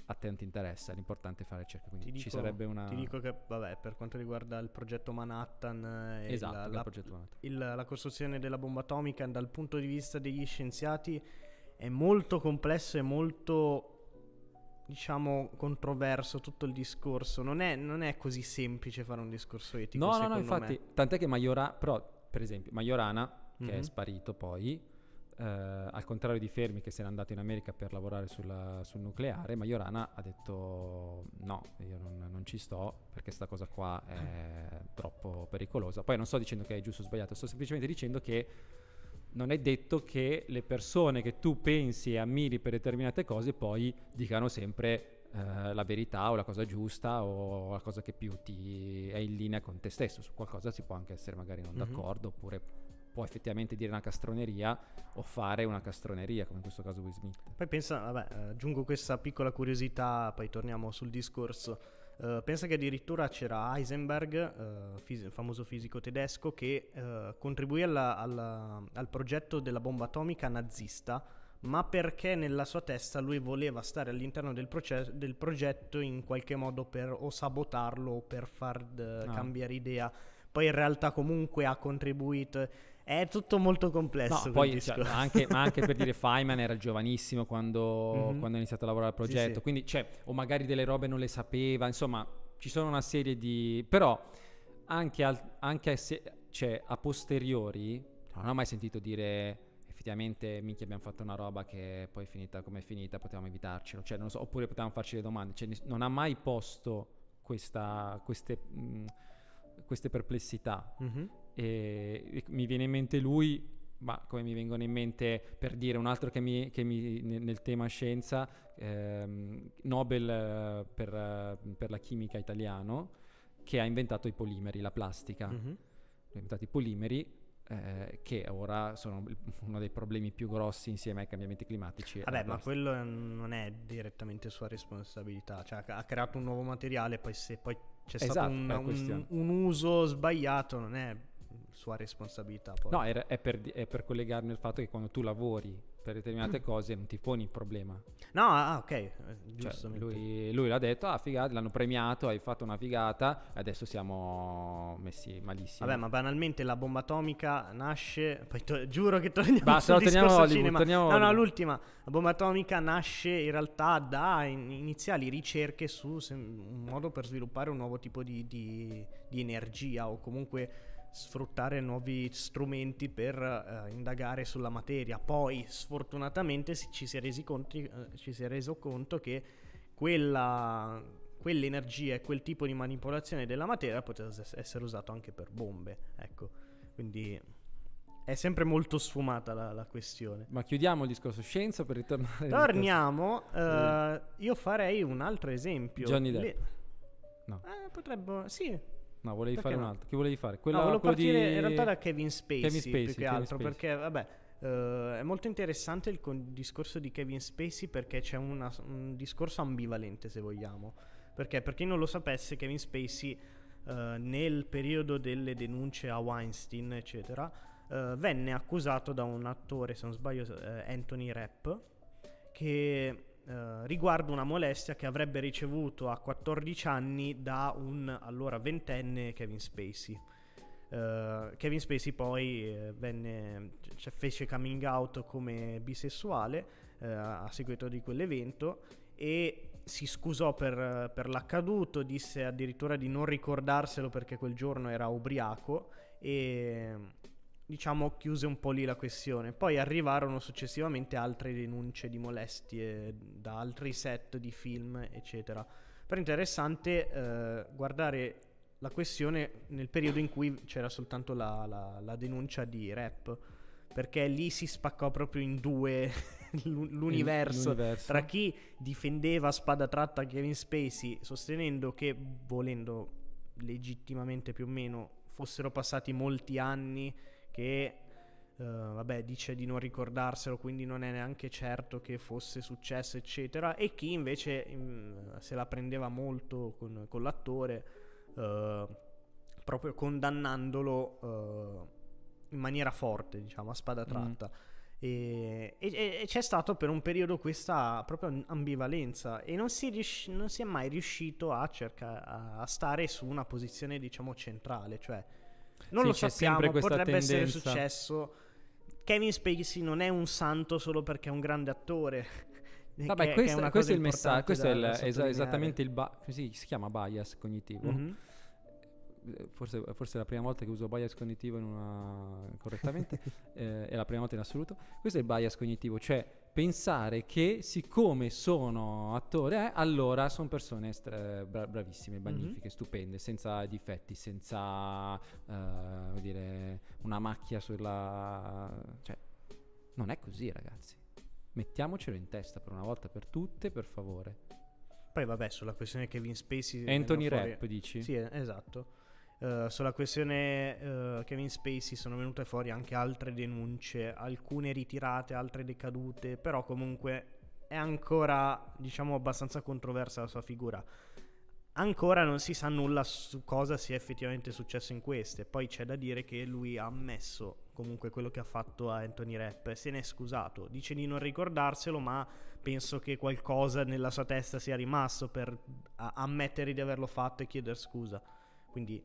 Speaker 1: attenti interessa, l'importante è fare ricerca. Quindi ti ci sarebbe una. Ti dico
Speaker 2: che, vabbè, per quanto riguarda il progetto Manhattan, eh, esatto, la, la, progetto Manhattan. Il, la costruzione della bomba atomica, dal punto di vista degli scienziati, è molto complesso e molto diciamo controverso tutto il discorso non è, non è così semplice fare un discorso etico no no no infatti me.
Speaker 1: tant'è che Maiora però per esempio Majorana che mm-hmm. è mhm. sparito poi eh, al contrario di Fermi che se n'è andato in America per lavorare sulla, sul nucleare, Majorana ha detto no, io non, non ci sto perché questa cosa qua è troppo pericolosa. Poi non sto dicendo che è giusto o sbagliato, sto semplicemente dicendo che non è detto che le persone che tu pensi e ammiri per determinate cose poi dicano sempre eh, la verità o la cosa giusta o la cosa che più ti è in linea con te stesso. Su qualcosa si può anche essere magari non mm-hmm. d'accordo oppure può effettivamente dire una castroneria o fare una castroneria, come in questo caso Will Smith.
Speaker 2: Poi pensa, vabbè, eh, aggiungo questa piccola curiosità, poi torniamo sul discorso. Uh, pensa che addirittura c'era Heisenberg, uh, eh, fis- famoso fisico tedesco, che uh, contribuì alla, alla, al progetto della bomba atomica nazista, ma perché nella sua testa lui voleva stare all'interno del, proces- del progetto in qualche modo per o sabotarlo o per far d- ah. cambiare idea. Poi in realtà comunque ha contribuito è tutto molto complesso. No, poi, cioè, anche,
Speaker 1: ma anche per dire Feynman era giovanissimo quando, mm-hmm. quando ha iniziato a lavorare al progetto, sì, sì. quindi cioè, o magari delle robe non le sapeva, insomma ci sono una serie di... però anche, al, anche se, cioè, a posteriori non ho mai sentito dire effettivamente minchia abbiamo fatto una roba che poi è finita come è finita, potevamo evitarcelo, cioè, so, oppure potevamo farci le domande, cioè, non ha mai posto questa, queste... Mh, queste perplessità. Mm-hmm e mi viene in mente lui, ma come mi vengono in mente per dire un altro che mi, che mi nel tema scienza, ehm, Nobel eh, per, eh, per, la chimica italiano, che ha inventato i polimeri, la plastica. Mm-hmm. Ha inventato i polimeri eh, che ora sono uno dei problemi più grossi insieme ai cambiamenti climatici. Vabbè, ma quello
Speaker 2: non è direttamente sua responsabilità, cioè ha creato un nuovo materiale, poi se poi c'è esatto, stato un, un, un, uso sbagliato non è sua responsabilità. Poi. No,
Speaker 1: è, è, per, è, per, collegarmi al fatto che quando tu lavori per determinate mm. cose non ti poni il problema.
Speaker 2: No, ah, ah ok, eh, giusto. Cioè, lui,
Speaker 1: lui, l'ha detto, ah figata, l'hanno premiato, hai fatto una figata, adesso siamo messi malissimo. Vabbè, ma
Speaker 2: banalmente la bomba atomica nasce, poi to- giuro che torniamo Basta, sul torniamo Hollywood, cinema. Torniamo no, no, l'ultima, la bomba atomica nasce in realtà da in- iniziali ricerche su se- un modo per sviluppare un nuovo tipo di, di, di energia o comunque sfruttare nuovi strumenti per eh, indagare sulla materia. Poi sfortunatamente ci si è, resi conti, eh, ci si è reso conto che quella, quell'energia e quel tipo di manipolazione della materia poteva essere usato anche per bombe. Ecco, quindi è sempre molto sfumata la, la questione. Ma chiudiamo il discorso scienza per ritornare. Torniamo,
Speaker 1: eh, mm.
Speaker 2: io farei un altro esempio. Johnny Depp. Le... No. Eh, potrebbe... Sì, No, volevi perché fare no? un altro. Che volevi fare? Quello, no, volevo partire di... in realtà da Kevin Spacey, Kevin Spacey più che Kevin altro, Spacey. perché vabbè, Uh, è molto interessante il con- discorso di Kevin Spacey perché c'è una, un discorso ambivalente, se vogliamo. Perché per chi non lo sapesse, Kevin Spacey uh, nel periodo delle denunce a Weinstein, eccetera, uh, venne accusato da un attore, se non sbaglio, Anthony Rapp, che eh, riguardo una molestia che avrebbe ricevuto a 14 anni da un allora ventenne Kevin Spacey. Uh, Kevin Spacey poi eh, venne, cioè, fece coming out come bisessuale uh, a seguito di quell'evento e si scusò per, per, l'accaduto, disse addirittura di non ricordarselo perché quel giorno era ubriaco e diciamo, chiuse un po' lì la questione. Poi arrivarono successivamente altre denunce di molestie da altri set di film, eccetera. Però è interessante eh, guardare la questione nel periodo in cui c'era soltanto la, la, la denuncia di rap. Perché lì si spaccò proprio in due l'universo, l'universo, tra chi difendeva a spada tratta Kevin Spacey, sostenendo che, volendo legittimamente più o meno, fossero passati molti anni che eh, vabbè, dice di non ricordarselo, quindi non è neanche certo che fosse successo, eccetera, e chi invece mh, mm, se la prendeva molto con, con l'attore, eh, proprio condannandolo eh, in maniera forte, diciamo, a spada mm. tratta. Mm. E, e, e, c'è stato per un periodo questa proprio ambivalenza e non si, riusci, non si è mai riuscito a, cerca, a stare su una posizione diciamo centrale, cioè non sì, lo sappiamo, potrebbe tendenza. essere successo. Kevin Spacey non è un santo solo perché è un grande attore. Vabbè, che, questa, che è questo è il messaggio, questo è il, es- esattamente
Speaker 1: il ba- sì, si chiama bias cognitivo. Mm-hmm. Forse, forse, è la prima volta che uso bias cognitivo una... correttamente, eh, è la prima volta in assoluto. Questo è il bias cognitivo, cioè pensare che siccome sono attore, eh, allora sono persone stra- bra- bravissime, mhm. magnifiche, mm-hmm. stupende, senza difetti, senza uh, dire, una macchia sulla... Cioè, non è così ragazzi. Mettiamocelo in testa per una volta per tutte, per favore.
Speaker 2: Poi vabbè, sulla questione che Vin Spacey... Anthony Rapp, dici? Sì, esatto. Eh, sulla questione uh, Kevin Spacey sono venute fuori anche altre denunce, alcune ritirate, altre decadute, però comunque è ancora, diciamo, abbastanza controversa la sua figura. Ancora non si sa nulla su cosa sia effettivamente successo in queste, poi c'è da dire che lui ha ammesso comunque quello che ha fatto a Anthony Rapp, se ne è scusato, dice di non ricordarselo, ma penso che qualcosa nella sua testa sia rimasto per ammettere di averlo fatto e chiedere scusa. Quindi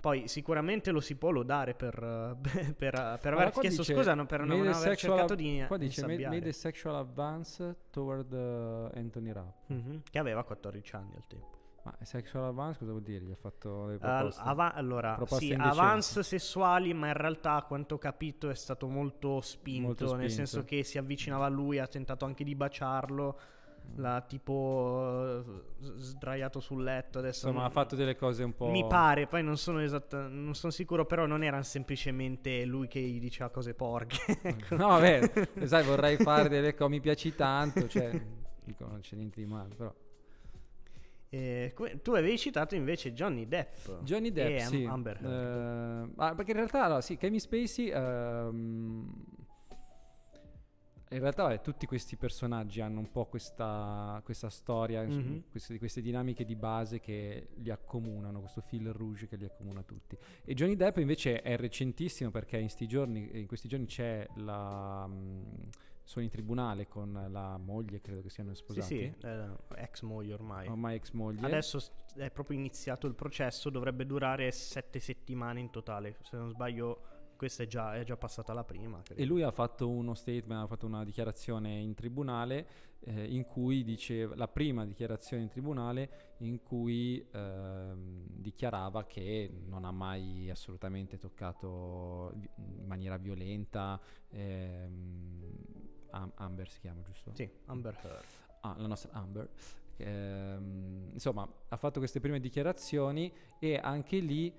Speaker 2: poi sicuramente lo si può lodare per, per, per, aver chiesto dice, scusa, no, per non, aver cercato di Qua dice made, made a
Speaker 1: sexual advance toward uh, Anthony Rapp. Mm-hmm. Che aveva 14 anni al tempo. Ma sexual advance cosa vuol dire? Gli ha fatto le proposte? Uh, av- allora, proposte sì, avance
Speaker 2: sessuali, ma in realtà a quanto ho capito è stato molto spinto, molto spinto, nel senso che si avvicinava a lui, ha tentato anche di baciarlo l'ha tipo eh, sdraiato sul letto. Adesso Insomma, non... ha
Speaker 1: fatto delle cose un po'. Mi pare,
Speaker 2: poi non sono, esatto non sono sicuro, però non era semplicemente lui che gli diceva cose porche. Ecco. No, vabbè, sai, vorrei fare delle cose, mi piaci tanto, cioè,
Speaker 1: dico, non c'è niente di male, però.
Speaker 2: Eh, tu avevi citato invece
Speaker 1: Johnny Depp. Johnny Depp, e sì. Amber Heard. Uh, perché in realtà, allora, sì, Kevin Spacey... Um in realtà vabbè, eh, tutti questi personaggi hanno un po' questa, questa storia, mm-hmm. queste, queste, dinamiche di base che li accomunano, questo fil rouge che li accomuna tutti. E Johnny Depp invece è recentissimo perché in, giorni, in questi giorni c'è la... Mh, mm, sono in tribunale con la moglie, credo che siano sposati. Sì,
Speaker 2: sì eh, ex moglie ormai. Ormai ex moglie. Adesso è proprio iniziato il processo, dovrebbe durare sette settimane in totale, se non sbaglio questa è già, è già passata la prima. Credo. E
Speaker 1: lui ha fatto uno statement, ha fatto una dichiarazione in tribunale eh, in cui diceva, la prima dichiarazione in tribunale in cui eh, dichiarava che non ha mai assolutamente toccato in maniera violenta eh, Amber si chiama giusto? Sì, Amber Heard. Ah, la nostra Amber. Ehm, insomma, ha fatto queste prime dichiarazioni e anche lì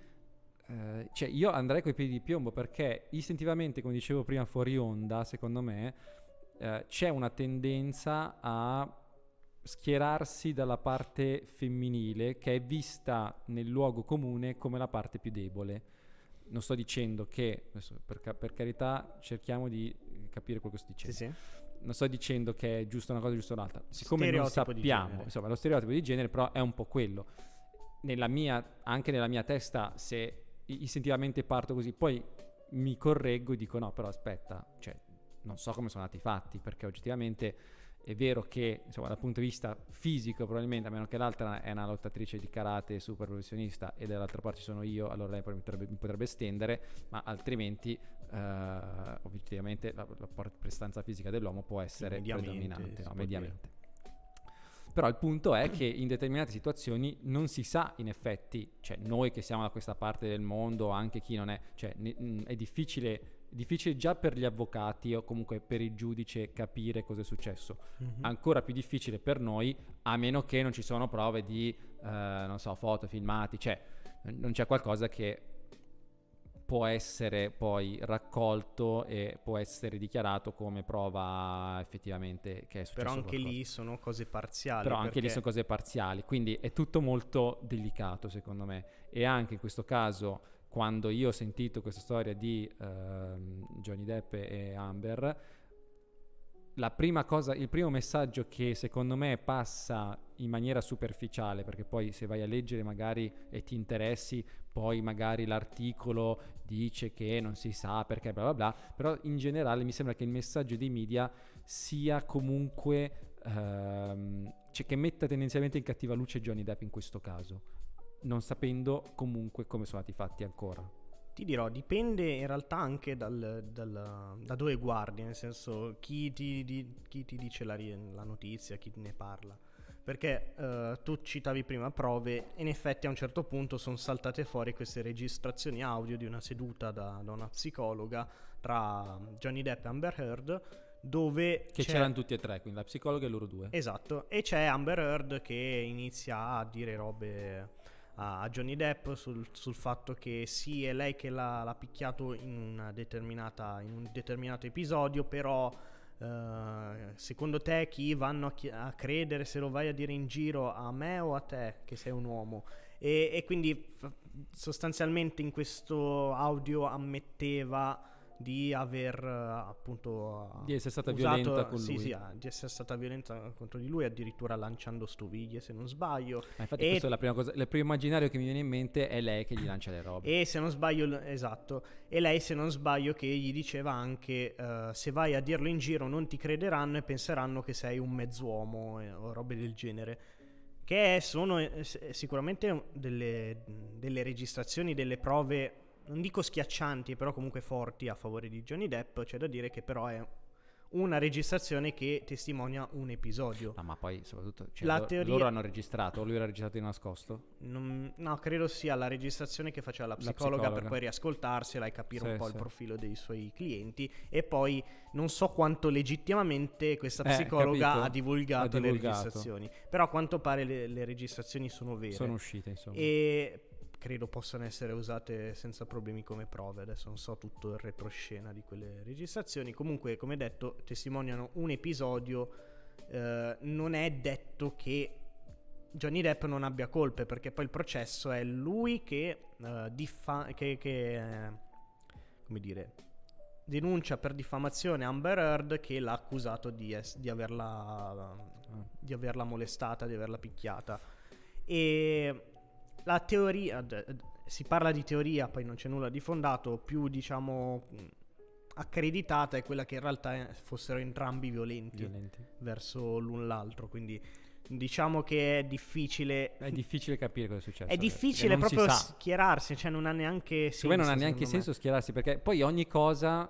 Speaker 1: eh, cioè io andrei coi piedi di piombo perché istintivamente, come dicevo prima fuori onda, secondo me eh, c'è una tendenza a schierarsi dalla parte femminile che è vista nel luogo comune come la parte più debole. Non sto dicendo che, per, per carità, cerchiamo di capire quello che sto dicendo. Sì, sì non sto dicendo che è giusto una cosa o giusto un'altra, siccome non sappiamo, insomma, lo stereotipo di genere però è un po' quello. Nella mia, anche nella mia testa, se istintivamente parto così, poi mi correggo e dico no, però aspetta, cioè, non so come sono andati i fatti, perché oggettivamente è vero che insomma, dal punto di vista fisico probabilmente, a meno che l'altra è una lottatrice di karate super professionista e dall'altra parte ci sono io, allora lei mi potrebbe, mi potrebbe stendere, ma altrimenti eh, oggettivamente la, la, prestanza fisica dell'uomo può essere mediamente, predominante, no? mediamente. Però il punto è mm. che in determinate situazioni non si sa in effetti, cioè noi che siamo da questa parte del mondo, anche chi non è, cioè mm, è difficile difficile già per gli avvocati o comunque per il giudice capire cosa è successo, mm-hmm. ancora più difficile per noi a meno che non ci sono prove di, eh, non so, foto, filmati, cioè non c'è qualcosa che può essere poi raccolto e può essere dichiarato come prova effettivamente che è successo. Però anche qualcosa.
Speaker 2: lì sono cose parziali. Però perché... anche lì sono cose
Speaker 1: parziali, quindi è tutto molto delicato secondo me. E anche in questo caso, quando io ho sentito questa storia di uh, Johnny Depp e Amber, la prima cosa, il primo messaggio che secondo me passa in maniera superficiale, perché poi se vai a leggere magari e ti interessi, poi magari l'articolo dice che non si sa perché bla bla bla, però in generale mi sembra che il messaggio dei media sia comunque, ehm, cioè che metta tendenzialmente in cattiva luce Johnny Depp in questo caso, non sapendo comunque come sono stati fatti ancora.
Speaker 2: Ti dirò, dipende in realtà anche dal, dal, da dove guardi, nel senso chi ti, di, chi ti dice la, la, notizia, chi ne parla. Perché eh, tu citavi prima prove e in effetti a un certo punto sono saltate fuori queste registrazioni audio di una seduta da, da una psicologa tra Johnny Depp e Amber Heard dove che c'erano
Speaker 1: tutti e tre, quindi la psicologa e loro due.
Speaker 2: Esatto, e c'è Amber Heard che inizia a dire robe a Johnny Depp sul, sul, fatto che sì è lei che l'ha, l'ha picchiato in, in, un determinato episodio però eh, secondo te chi vanno a, chi- a, credere se lo vai a dire in giro a me o a te che sei un uomo e, e quindi f- sostanzialmente in questo audio ammetteva di aver eh, appunto di essere stata usato, violenta con lui. Sì, ah, di essere stata violenta contro di lui, addirittura lanciando stoviglie se non sbaglio. Ma ah, infatti e... questo è la
Speaker 1: prima cosa, il primo immaginario che mi viene in mente è lei che gli lancia le robe.
Speaker 2: E se non sbaglio, esatto, e lei se non sbaglio che gli diceva anche uh, se vai a dirlo in giro non ti crederanno e penseranno che sei un mezzuomo o robe del genere che sono eh, sicuramente delle, delle, registrazioni, delle prove non dico schiaccianti, però comunque forti a favore di Johnny Depp, c'è da dire che però è una registrazione che testimonia un episodio.
Speaker 1: No, ah, ma poi soprattutto cioè, la loro, teoria... loro hanno registrato, lui l'ha registrato di nascosto?
Speaker 2: Non, no, credo sia la registrazione che faceva la psicologa, la psicologa. per poi riascoltarsela e capire sì, un po' sì. il profilo dei suoi clienti e poi non so quanto legittimamente questa eh, psicologa eh, ha, divulgato ha, divulgato le registrazioni, però a quanto pare le, le registrazioni sono vere. Sono uscite, insomma. E credo possano essere usate senza problemi come prove. Adesso non so tutto il retroscena di quelle registrazioni. Comunque, come detto, testimoniano un episodio. Eh, non è detto che Johnny Depp non abbia colpe, perché poi il processo è lui che, eh, diffa- che, che eh, come dire, denuncia per diffamazione Amber Heard che l'ha accusato di, es- di, averla, di averla molestata, di averla picchiata. E la teoria, si parla di teoria, poi non c'è nulla di fondato, più diciamo accreditata è quella che in realtà eh, fossero entrambi violenti, violenti. verso l'un l'altro, quindi diciamo che è difficile è difficile capire cosa è successo è difficile proprio schierarsi cioè non ha neanche senso non ha neanche senso
Speaker 1: me. schierarsi perché poi ogni cosa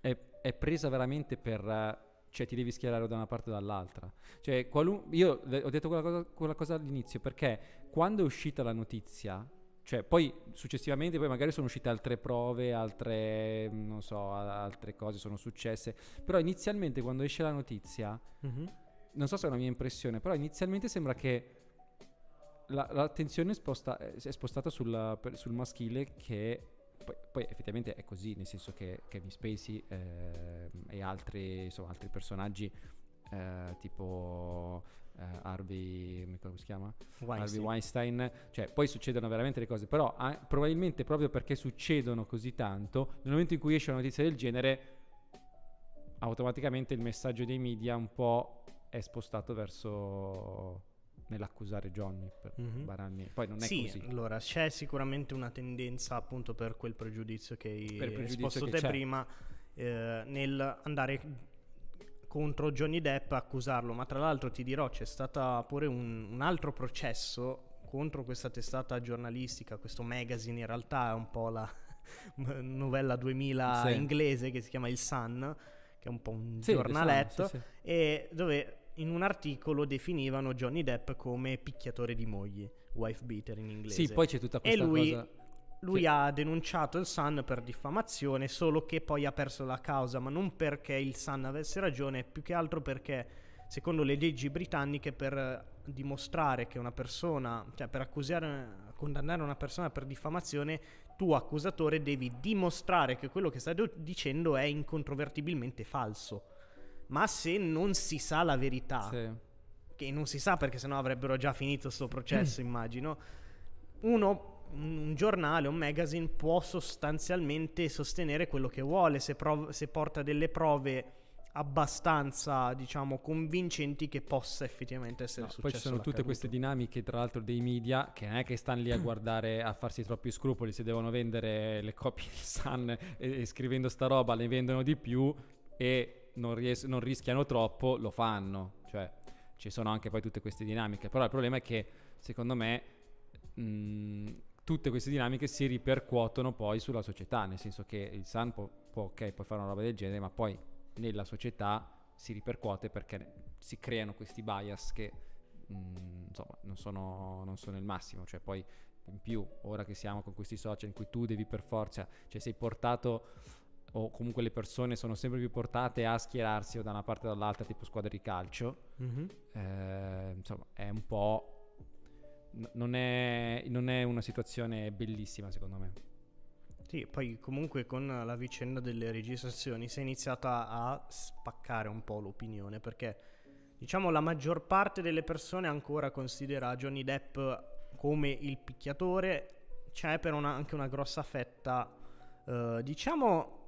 Speaker 1: è, è presa veramente per eh, cioè ti devi schierare da una parte o dall'altra. Cioè, qualun- io le- ho detto quella cosa, quella cosa, all'inizio perché quando è uscita la notizia, cioè poi successivamente poi magari sono uscite altre prove, altre, non so, altre cose sono successe, però inizialmente quando esce la notizia, mm-hmm. non so se è una mia impressione, però inizialmente sembra che la, l'attenzione sposta, è spostata sulla, per, sul maschile che poi, poi, effettivamente è così, nel senso che Kevin Spacey eh, e altri, insomma, altri personaggi eh, tipo eh, Harvey, come si chiama? Weinstein. Harvey Weinstein, cioè poi succedono veramente le cose, però eh, probabilmente proprio perché succedono così tanto, nel momento in cui esce una notizia del genere, automaticamente il messaggio dei media un po' è spostato verso nell'accusare Johnny per mm-hmm. Barani. Poi non è sì, così.
Speaker 2: Allora, c'è sicuramente una tendenza appunto per quel pregiudizio che hai pregiudizio esposto te c'è. prima eh, nel andare contro Johnny Depp a accusarlo, ma tra l'altro ti dirò c'è stato pure un, un altro processo contro questa testata giornalistica, questo magazine in realtà è un po' la novella 2000 sì. inglese che si chiama Il Sun, che è un po' un sì, giornaletto, sì, e dove in un articolo definivano Johnny Depp come picchiatore di mogli, wife beater in inglese. Sì, poi c'è tutta questa e lui, cosa... Lui che... ha denunciato il Sun per diffamazione, solo che poi ha perso la causa, ma non perché il Sun avesse ragione, più che altro perché, secondo le leggi britanniche, per eh, dimostrare che una persona, cioè per accusare, condannare una persona per diffamazione, tu accusatore devi dimostrare che quello che stai dicendo è incontrovertibilmente falso ma se non si sa la verità, sì. che non si sa perché sennò avrebbero già finito questo processo, mm. immagino, uno un giornale, un magazine può sostanzialmente sostenere quello che vuole se, prov- se, porta delle prove abbastanza, diciamo, convincenti che possa effettivamente essere no, Poi ci sono tutte queste
Speaker 1: dinamiche, tra l'altro, dei media che non è che stanno lì a guardare, a farsi troppi scrupoli, se devono vendere le copie di Sun e, e scrivendo sta roba le vendono di più e non, ries- non rischiano troppo, lo fanno. Cioè, ci sono anche poi tutte queste dinamiche. Però il problema è che, secondo me, mh, tutte queste dinamiche si ripercuotono poi sulla società, nel senso che il Sun può, può, okay, può fare una roba del genere, ma poi nella società si ripercuote perché si creano questi bias che mh, insomma non sono, non sono, il massimo cioè poi in più ora che siamo con questi social in cui tu devi per forza cioè sei portato o comunque le persone sono sempre più portate a schierarsi o da una parte o dall'altra, tipo squadre di calcio, mm-hmm. eh, insomma, è un po'... Non è, non è una situazione bellissima secondo me.
Speaker 2: Sì, poi comunque con la vicenda delle registrazioni si è iniziata a spaccare un po' l'opinione perché diciamo la maggior parte delle persone ancora considera Johnny Depp come il picchiatore, c'è però una, anche una grossa fetta eh, diciamo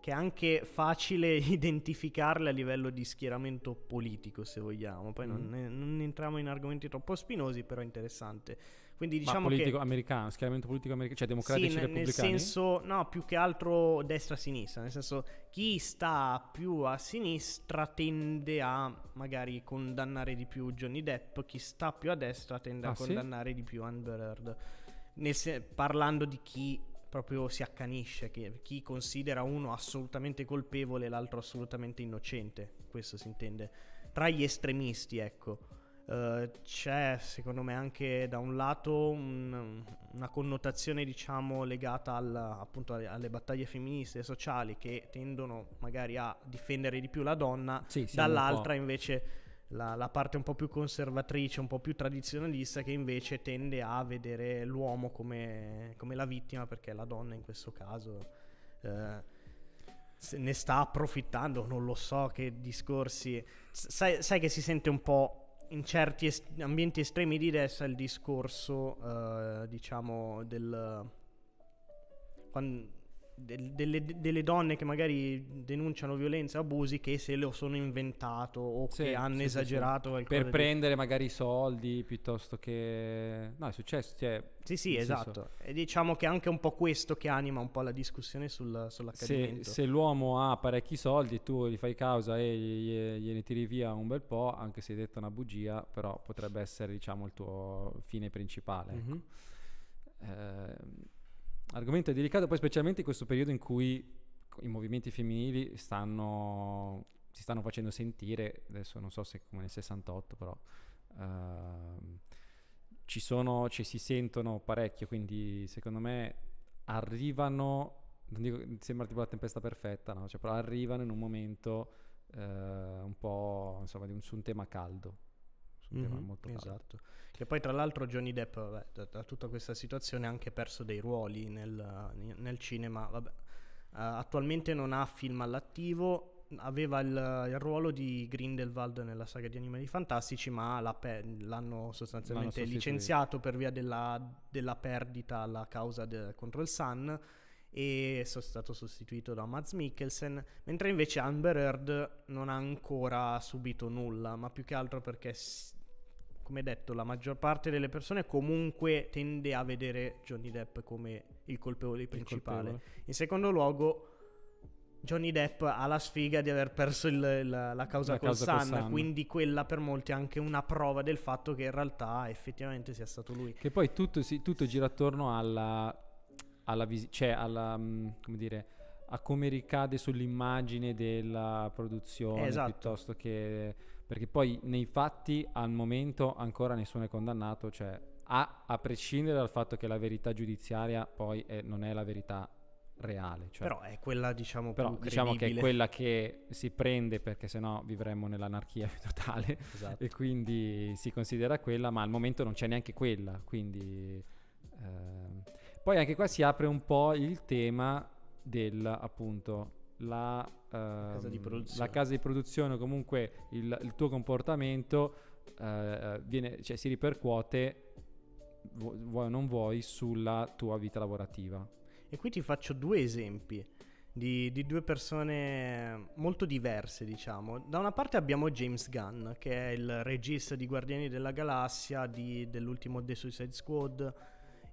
Speaker 2: che è anche facile identificarle a livello di schieramento politico, se vogliamo. Poi mm. non, non, entriamo in argomenti troppo spinosi, però interessante. Quindi diciamo Ma politico che,
Speaker 1: americano, schieramento politico americano, cioè democratici sì, e repubblicani? nel
Speaker 2: senso, no, più che altro destra-sinistra, nel senso chi sta più a sinistra tende a magari condannare di più Johnny Depp, chi sta più a destra tende ah, a condannare sì? di più Amber Heard. Se- parlando di chi proprio si accanisce, che chi considera uno assolutamente colpevole e l'altro assolutamente innocente, questo si intende, tra gli estremisti, ecco. Uh, c'è secondo me anche da un lato un, una connotazione diciamo legata al, appunto alle, alle, battaglie femministe e sociali che tendono magari a difendere di più la donna sì, sì, dall'altra invece la, la, parte un po' più conservatrice, un po' più tradizionalista, che invece tende a vedere l'uomo come, come la vittima, perché la donna in questo caso eh, ne sta approfittando, non lo so che discorsi. Sai, sai, che si sente un po' in certi est- ambienti estremi di destra il discorso, eh, diciamo, del... Quando, delle, delle, donne che magari denunciano violenza e abusi che se lo sono inventato o sì, che hanno sì, esagerato sì, per prendere
Speaker 1: magari i soldi piuttosto che no è successo cioè, sì sì esatto senso.
Speaker 2: e diciamo che è anche un po' questo che anima un po' la discussione sul, sull'accadimento se, se
Speaker 1: l'uomo ha parecchi soldi tu gli fai causa e gliene gli, gli tiri via un bel po' anche se hai detto una bugia però potrebbe essere diciamo il tuo fine principale mm-hmm. ecco. eh, argomento è delicato, poi specialmente in questo periodo in cui i movimenti femminili stanno, si stanno facendo sentire, adesso non so se come nel 68 però, uh, ci sono, ci si sentono parecchio, quindi secondo me arrivano, non dico, sembra tipo la tempesta perfetta, no? cioè, però arrivano in un momento uh, un po' insomma, di un, su un tema caldo mm-hmm, molto tardi. Esatto. E poi tra l'altro Johnny Depp, vabbè, da, da, tutta questa
Speaker 2: situazione ha anche perso dei ruoli nel, nel cinema. Vabbè. Uh, attualmente non ha film all'attivo, aveva il, il, ruolo di Grindelwald nella saga di Animali Fantastici, ma la pe- l'hanno sostanzialmente l'hanno licenziato per via della, della perdita alla causa de- contro il Sun e sono stato sostituito da Mads Mikkelsen, mentre invece Amber Heard non ha ancora subito nulla, ma più che altro perché come detto, la maggior parte delle persone comunque tende a vedere Johnny Depp come il colpevole principale. Il colpevole. In secondo luogo, Johnny Depp ha la sfiga di aver perso il, la, la, causa la col causa quindi quella per molti è anche una prova del fatto che in realtà effettivamente sia stato lui.
Speaker 1: Che poi tutto, si, tutto gira attorno alla, alla, vis- cioè alla mm, come dire, a come ricade sull'immagine della produzione esatto. piuttosto che perché poi nei fatti al momento ancora nessuno è condannato, cioè a, a prescindere dal fatto che la verità giudiziaria poi è, non è la verità reale. Cioè, però è quella, diciamo, però, diciamo che è quella che si prende perché sennò vivremmo nell'anarchia più totale esatto. e quindi si considera quella, ma al momento non c'è neanche quella, quindi... Eh. Poi anche qua si apre un po' il tema del appunto la, uh, casa ehm, la, casa di produzione o comunque il, il tuo comportamento uh, viene, cioè, si ripercuote, vuoi o non vuoi, sulla tua vita lavorativa. E qui ti faccio due esempi di, di, due
Speaker 2: persone molto diverse, diciamo. Da una parte abbiamo James Gunn, che è il regista di Guardiani della Galassia, di, dell'ultimo The Suicide Squad,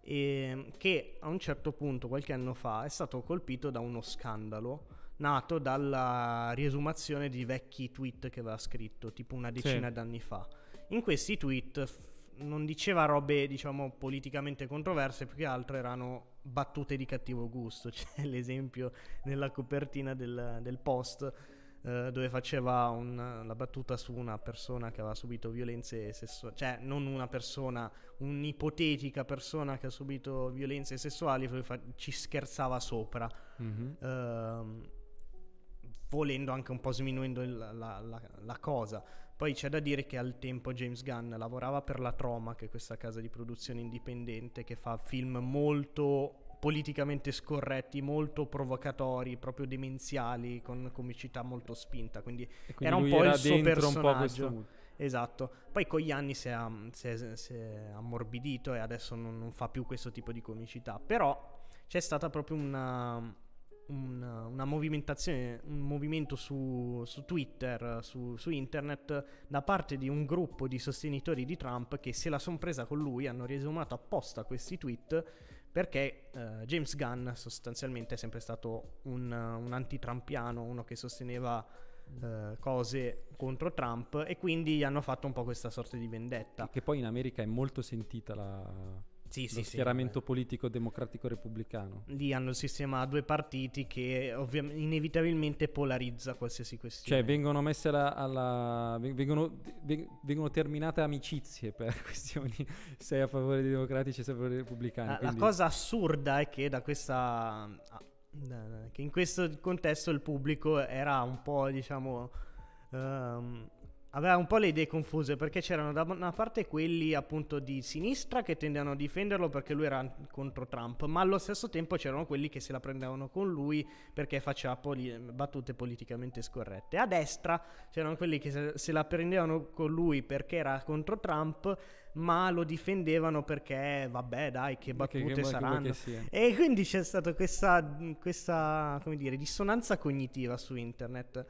Speaker 2: e che a un certo punto, qualche anno fa, è stato colpito da uno scandalo nato dalla riesumazione di vecchi tweet che aveva scritto, tipo una decina sì. d'anni fa. In questi tweet f- non diceva robe, diciamo, politicamente controverse, più che altro erano battute di cattivo gusto. C'è cioè, l'esempio nella copertina del, del post eh, dove faceva un, la battuta su una persona che aveva subito violenze sessuali, cioè non una persona, un'ipotetica persona che ha subito violenze sessuali, fa- ci scherzava sopra. Mm-hmm. Eh, volendo anche un po' sminuendo la, la, la, la, cosa. Poi c'è da dire che al tempo James Gunn lavorava per la Troma, che è questa casa di produzione indipendente che fa film molto politicamente scorretti, molto provocatori, proprio demenziali, con comicità molto spinta. Quindi, quindi era un po' era il suo personaggio. Esatto, poi con gli anni si è, si è, si è ammorbidito e adesso non, non fa più questo tipo di comicità, però c'è stata proprio una, una, una, movimentazione, un movimento su, su Twitter, su, su, internet, da parte di un gruppo di sostenitori di Trump che se la sono presa con lui, hanno riesumato apposta questi tweet perché eh, James Gunn sostanzialmente è sempre stato un, un anti-Trumpiano, uno che sosteneva eh, cose contro Trump e quindi hanno fatto un po' questa sorta di vendetta.
Speaker 1: Che poi in America è molto sentita la sì, sì, schieramento sì, politico democratico repubblicano.
Speaker 2: Lì hanno il sistema a due partiti che ovvi- inevitabilmente polarizza qualsiasi questione. Cioè
Speaker 1: vengono messe alla... alla vengono, vengono, terminate amicizie per questioni sei a favore dei democratici e sei a favore dei repubblicani. La, quindi... la cosa
Speaker 2: assurda è che da questa... Ah, che in questo contesto il pubblico era un po' diciamo... Um, aveva un po' le idee confuse perché c'erano da una parte quelli appunto di sinistra che tendevano a difenderlo perché lui era contro Trump, ma allo stesso tempo c'erano quelli che se la prendevano con lui perché faceva poli- battute politicamente scorrette. A destra c'erano quelli che se la prendevano con lui perché era contro Trump, ma lo difendevano perché vabbè dai che battute che, che, saranno. Che e quindi c'è stata questa, questa come dire, dissonanza cognitiva su internet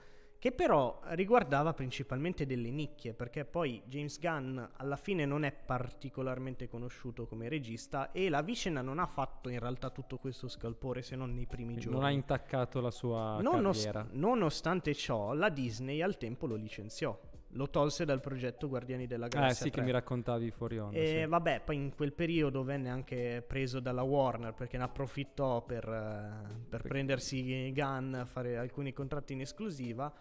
Speaker 2: che però riguardava principalmente delle nicchie, perché poi James Gunn alla fine non è particolarmente conosciuto come regista e la vicenda non ha fatto in realtà tutto questo scalpore se non nei primi giorni. Non ha
Speaker 1: intaccato la sua Nonost- carriera.
Speaker 2: Nonostante ciò, la Disney al tempo lo licenziò. Lo tolse dal progetto Guardiani
Speaker 1: della Galassia. Eh sì, 3. che mi raccontavi fuori onda. E sì.
Speaker 2: vabbè, poi in quel periodo venne anche preso dalla Warner perché ne approfittò per, eh, per... prendersi Gunn, fare alcuni contratti in esclusiva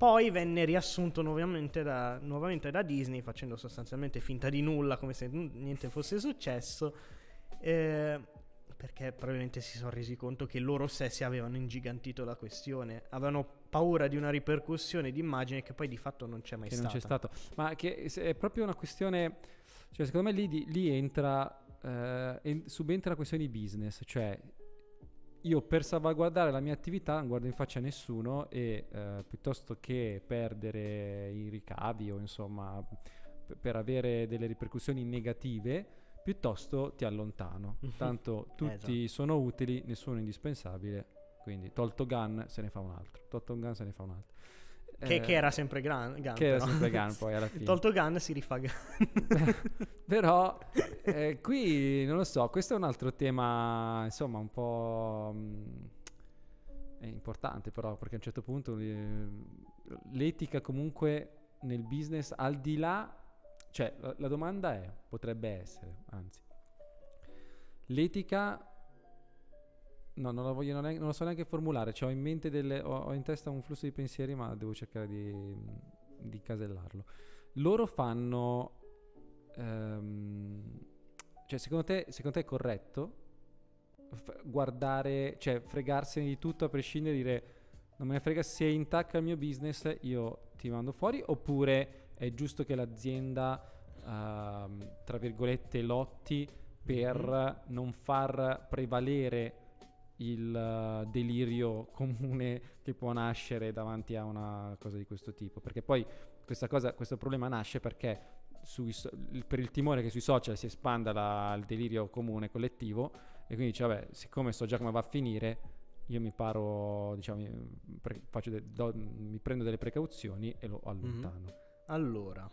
Speaker 2: poi venne riassunto nuovamente da, nuovamente da, Disney, facendo sostanzialmente finta di nulla, come se niente fosse successo, eh, perché probabilmente si sono resi conto che loro stessi avevano ingigantito la questione, avevano paura di una ripercussione di immagine che poi di fatto non c'è mai che stata. non c'è stato, ma che
Speaker 1: è proprio una questione, cioè secondo me lì, lì entra, eh, subentra la questione di business, cioè io per salvaguardare la mia attività non guardo in faccia a nessuno e eh, piuttosto che perdere i ricavi o insomma per avere delle ripercussioni negative, piuttosto ti allontano. Eh, Tanto tutti eh, sono utili, nessuno è indispensabile, quindi tolto Gun se ne fa un altro, tolto Gun se ne fa un altro. Che, eh, che, era eh, sempre Gun. Gun che però. era sempre Gun poi alla fine. Tolto
Speaker 2: Gun si rifà Gun.
Speaker 1: però eh, qui non lo so, questo è un altro tema insomma un po'... Mh, mm, importante però perché a un certo punto eh, l'etica comunque nel business al di là... Cioè la, la domanda è, potrebbe essere, anzi, l'etica No, non, voglio, non, non lo so neanche formulare, cioè, ho in mente delle, ho, ho, in testa un flusso di pensieri, ma devo cercare di, di casellarlo. Loro fanno... Um, cioè, secondo te, secondo te, è corretto f- guardare, cioè fregarsene di tutto a prescindere dire non me ne frega se intacca il mio business, io ti mando fuori, oppure è giusto che l'azienda, uh, tra virgolette, lotti per mm-hmm. non far prevalere il eh, delirio comune che può nascere davanti a una cosa di questo tipo. Perché poi questa cosa, questo problema nasce perché sui, per il timore che sui social si espanda la, il delirio comune collettivo e quindi dice vabbè siccome so già come va a finire io mi paro diciamo pre, de, do, mi prendo delle precauzioni e lo allontano mm-hmm.
Speaker 2: allora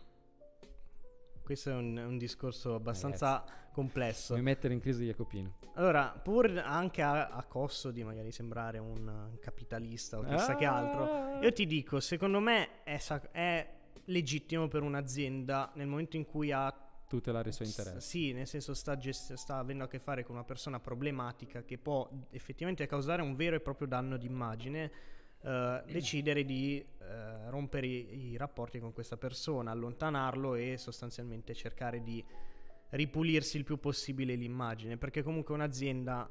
Speaker 2: questo è un, un discorso abbastanza Ragazzi,
Speaker 1: complesso. Vuoi mettere in crisi Jacopino?
Speaker 2: Allora, pur anche a, a, costo di magari sembrare un capitalista o chissà ah. che altro, ah. io ti dico, secondo me è, sac- è legittimo per un'azienda nel momento in cui ha tutelare i suoi interessi. S- sì, nel senso sta, gest- sta, avendo a che fare con una persona problematica che può effettivamente causare un vero e proprio danno d'immagine eh, decidere di eh, rompere i, i rapporti con questa persona, allontanarlo e sostanzialmente cercare di ripulirsi il più possibile l'immagine, perché comunque un'azienda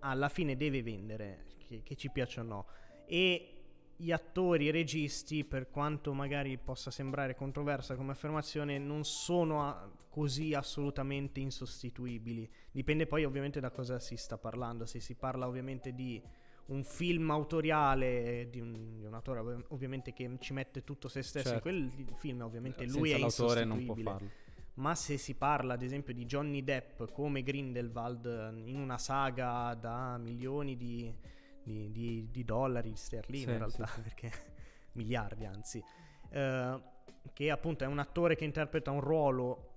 Speaker 2: alla fine deve vendere, che, che ci piaccia o no. E gli attori, i registi, per quanto magari possa sembrare controversa come affermazione, non sono a- così assolutamente insostituibili. Dipende poi ovviamente da cosa si sta parlando. Se si parla ovviamente di un film autoriale di un, di un, autore ovviamente che ci mette tutto se stesso certo. in quel film, ovviamente Senza lui è l'autore non può farlo. Ma se si parla ad esempio di Johnny Depp come Grindelwald in una saga da milioni di, di, di, di dollari sterline sì, in realtà, sì, sì. perché miliardi anzi, eh, che appunto è un attore che interpreta un ruolo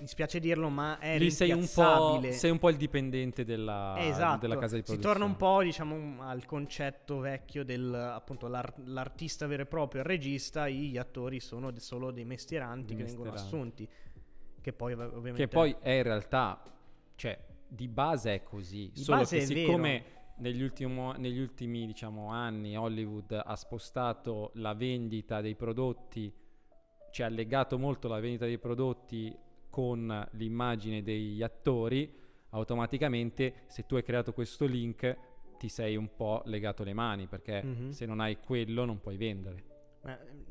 Speaker 2: mi spiace dirlo, ma è Lì sei un, sei
Speaker 1: un po', il dipendente della, esatto. della, casa di produzione. Si torna
Speaker 2: un po', diciamo, al concetto vecchio dell'artista l'art- vero e proprio, il regista, gli attori sono solo dei mestieranti che vengono assunti. Che poi ovviamente... Che poi
Speaker 1: è in realtà, cioè, di base è così. Di solo che siccome... Negli, ultimo, negli ultimi diciamo, anni Hollywood ha spostato la vendita dei prodotti, cioè ha legato molto la vendita dei prodotti con l'immagine degli attori, automaticamente se tu hai creato questo link ti sei un po' legato le mani perché mm-hmm. se non hai quello non puoi vendere.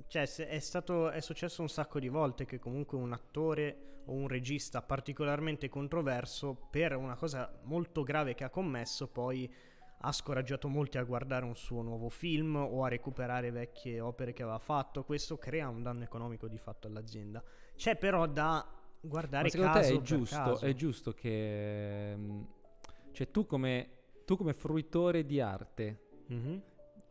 Speaker 2: Cioè, è, stato, è successo un sacco di volte che comunque un attore o un regista particolarmente controverso per una cosa molto grave che ha commesso poi ha scoraggiato molti a guardare un suo nuovo film o a recuperare vecchie opere che aveva fatto. Questo crea un danno economico di fatto all'azienda. C'è però da guardare Ma secondo caso te è giusto, è
Speaker 1: giusto che mm, cioè tu come, tu come fruitore di arte mm-hmm.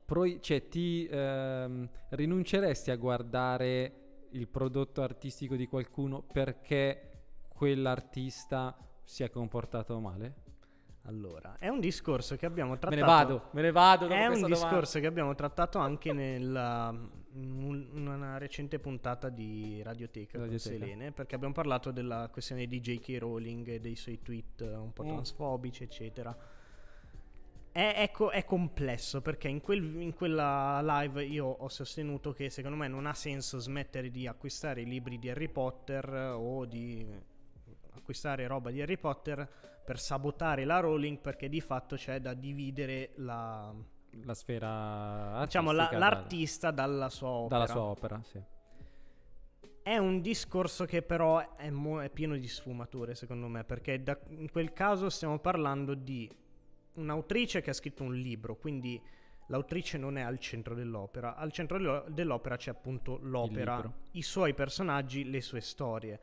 Speaker 1: pro, cioè, ti ehm, rinunceresti a guardare il prodotto artistico di qualcuno perché quell'artista si è comportato male? Allora,
Speaker 2: è un discorso che abbiamo trattato. Me ne vado, me ne vado. È un discorso domanda. che abbiamo trattato anche nel una recente puntata di Radioteca, Radioteca. con Selene perché abbiamo parlato della questione di J.K. Rowling e dei suoi tweet eh, un po' mm. transfobici, mm. eccetera. È, ecco, è complesso perché in, quel, in, quella live io ho sostenuto che secondo me non ha senso smettere di acquistare i libri di Harry Potter eh, o di acquistare roba di Harry Potter per sabotare la Rowling perché di fatto c'è da dividere la,
Speaker 1: la sfera diciamo la, l'artista dalla
Speaker 2: sua opera. Dalla sua opera, sì. È un discorso che però è, mo- è pieno di sfumature, secondo me, perché da, in quel caso stiamo parlando di un'autrice che ha scritto un libro, quindi l'autrice non è al centro dell'opera, al centro dell'opera c'è appunto l'opera, i suoi personaggi, le sue storie.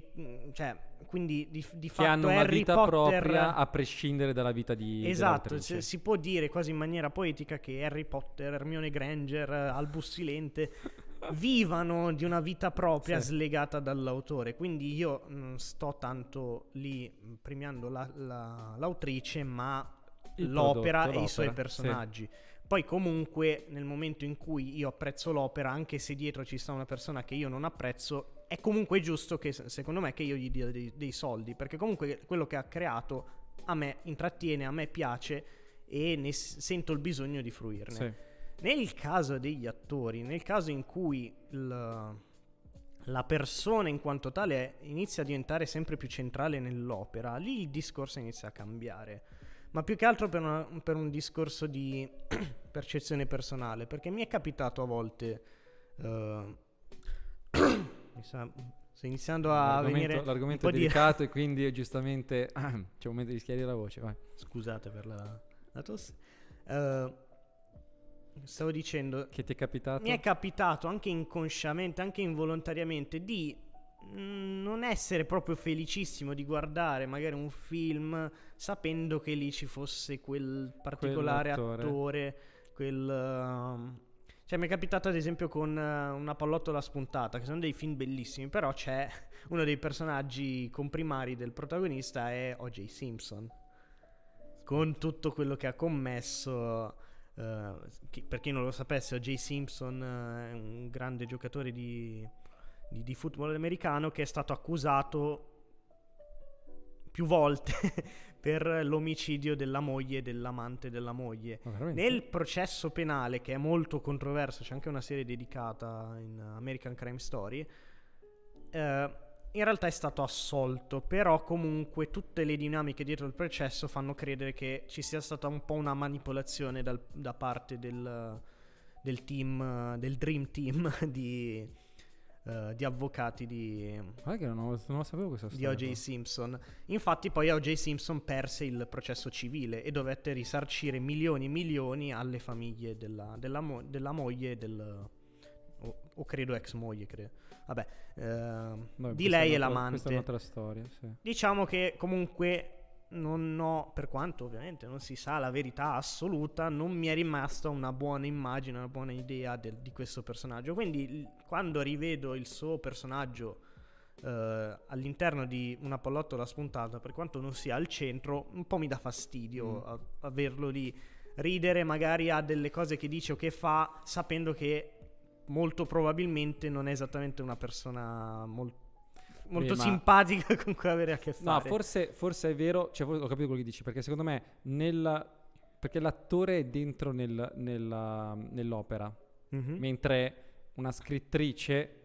Speaker 2: Che, mm, cioè, quindi di, di fatto hanno una Harry vita Potter... propria
Speaker 1: a prescindere dalla vita di esatto c- cioè, si
Speaker 2: può dire quasi in maniera poetica che Harry Potter Hermione Granger eh, Albus Silente vivano di una vita propria sì. slegata dall'autore quindi io non mm, sto tanto lì mm, premiando la, la, l'autrice ma Il l'opera prodotto, e l'opera, i suoi personaggi sì. Poi comunque nel momento in cui io apprezzo l'opera, anche se dietro ci sta una persona che io non apprezzo, è comunque giusto che secondo me che io gli dia dei, dei soldi, perché comunque quello che ha creato a me intrattiene, a me piace e ne sento il bisogno di fruirne. Sì. Nel caso degli attori, nel caso in cui il, la persona in quanto tale inizia a diventare sempre più centrale nell'opera, lì il discorso inizia a cambiare. Ma più che altro per, una, per un discorso di percezione personale, perché mi è capitato a volte... Uh,
Speaker 1: mi sa, sto iniziando a l'argomento, venire... L'argomento è delicato di... e quindi giustamente... Ah, c'è un momento di schiarire la voce, vai. Scusate per la,
Speaker 2: la tosse. Uh, stavo dicendo... Che ti è capitato? Mi è capitato anche inconsciamente, anche involontariamente, di non essere proprio felicissimo di guardare magari un film sapendo che lì ci fosse quel particolare attore, quel... Uh, cioè, mi è capitato ad esempio con eh, Una pallottola spuntata, che sono dei film bellissimi, però c'è uno dei personaggi comprimari del protagonista è O.J. Simpson. Con tutto quello che ha commesso. Uh, chi, per chi non lo sapesse, O.J. Simpson eh, è un grande giocatore di, di, di football americano che è stato accusato più volte per l'omicidio della moglie e dell'amante della moglie. Oh, Nel processo penale, che è molto controverso, c'è anche una serie dedicata in American Crime Story, eh, in realtà è stato assolto, però comunque tutte le dinamiche dietro il processo fanno credere che ci sia stata un po' una manipolazione dal, da parte del, del team, del Dream Team di eh, di avvocati di, non, non di O.J. Simpson. Infatti, poi O.J. Simpson perse il processo civile e dovette risarcire milioni e milioni alle famiglie della, della, mo- della moglie del. O, o, credo ex moglie, credo. Vabbè, uh, eh, no, di lei e l'amante. Questa è un'altra storia. Sì. Diciamo che comunque non ho, per quanto ovviamente non si sa la verità assoluta, non mi è rimasta una buona immagine, una buona idea del, di questo personaggio. Quindi quando rivedo il suo personaggio eh, all'interno di una pallottola spuntata, per quanto non sia al centro, un po' mi dà fastidio mm. a, averlo lì. Ridere magari a delle cose che dice o che fa, sapendo che molto probabilmente non è esattamente una
Speaker 1: persona molto molto Beh,
Speaker 2: simpatica con cui avere a che fare. No, forse,
Speaker 1: forse è vero, cioè, ho capito quello che dici, perché secondo me nel, perché l'attore è dentro nel, nella, nell'opera, mm-hmm. mentre una scrittrice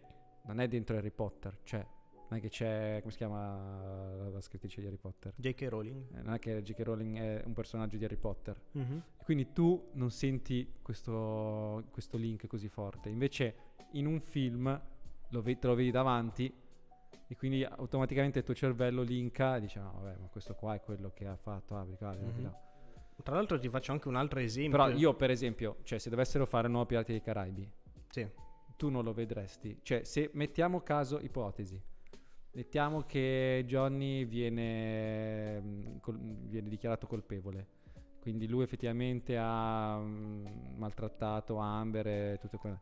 Speaker 1: non è dentro Harry Potter, cioè non è che c'è, come si chiama la scrittrice di Harry Potter? J.K. Rowling. Eh, non è che J.K. Rowling è un personaggio di Harry Potter. Mm-hmm. Quindi tu non senti questo, questo, link così forte. Invece in un film lo ve- te lo vedi davanti e quindi automaticamente il tuo cervello linka e dice: No, vabbè, ma questo qua è quello che ha fatto Abrica. Ah, mm-hmm.
Speaker 2: Tra l'altro, ti faccio anche un altro esempio. Però io, per
Speaker 1: esempio, cioè, se dovessero fare un nuovo Pirati dei Caraibi, sì. tu non lo vedresti. Cioè, se mettiamo caso, ipotesi, mettiamo che Johnny viene, mm, col, viene dichiarato colpevole. Quindi lui effettivamente ha mm, maltrattato Amber e tutto quello.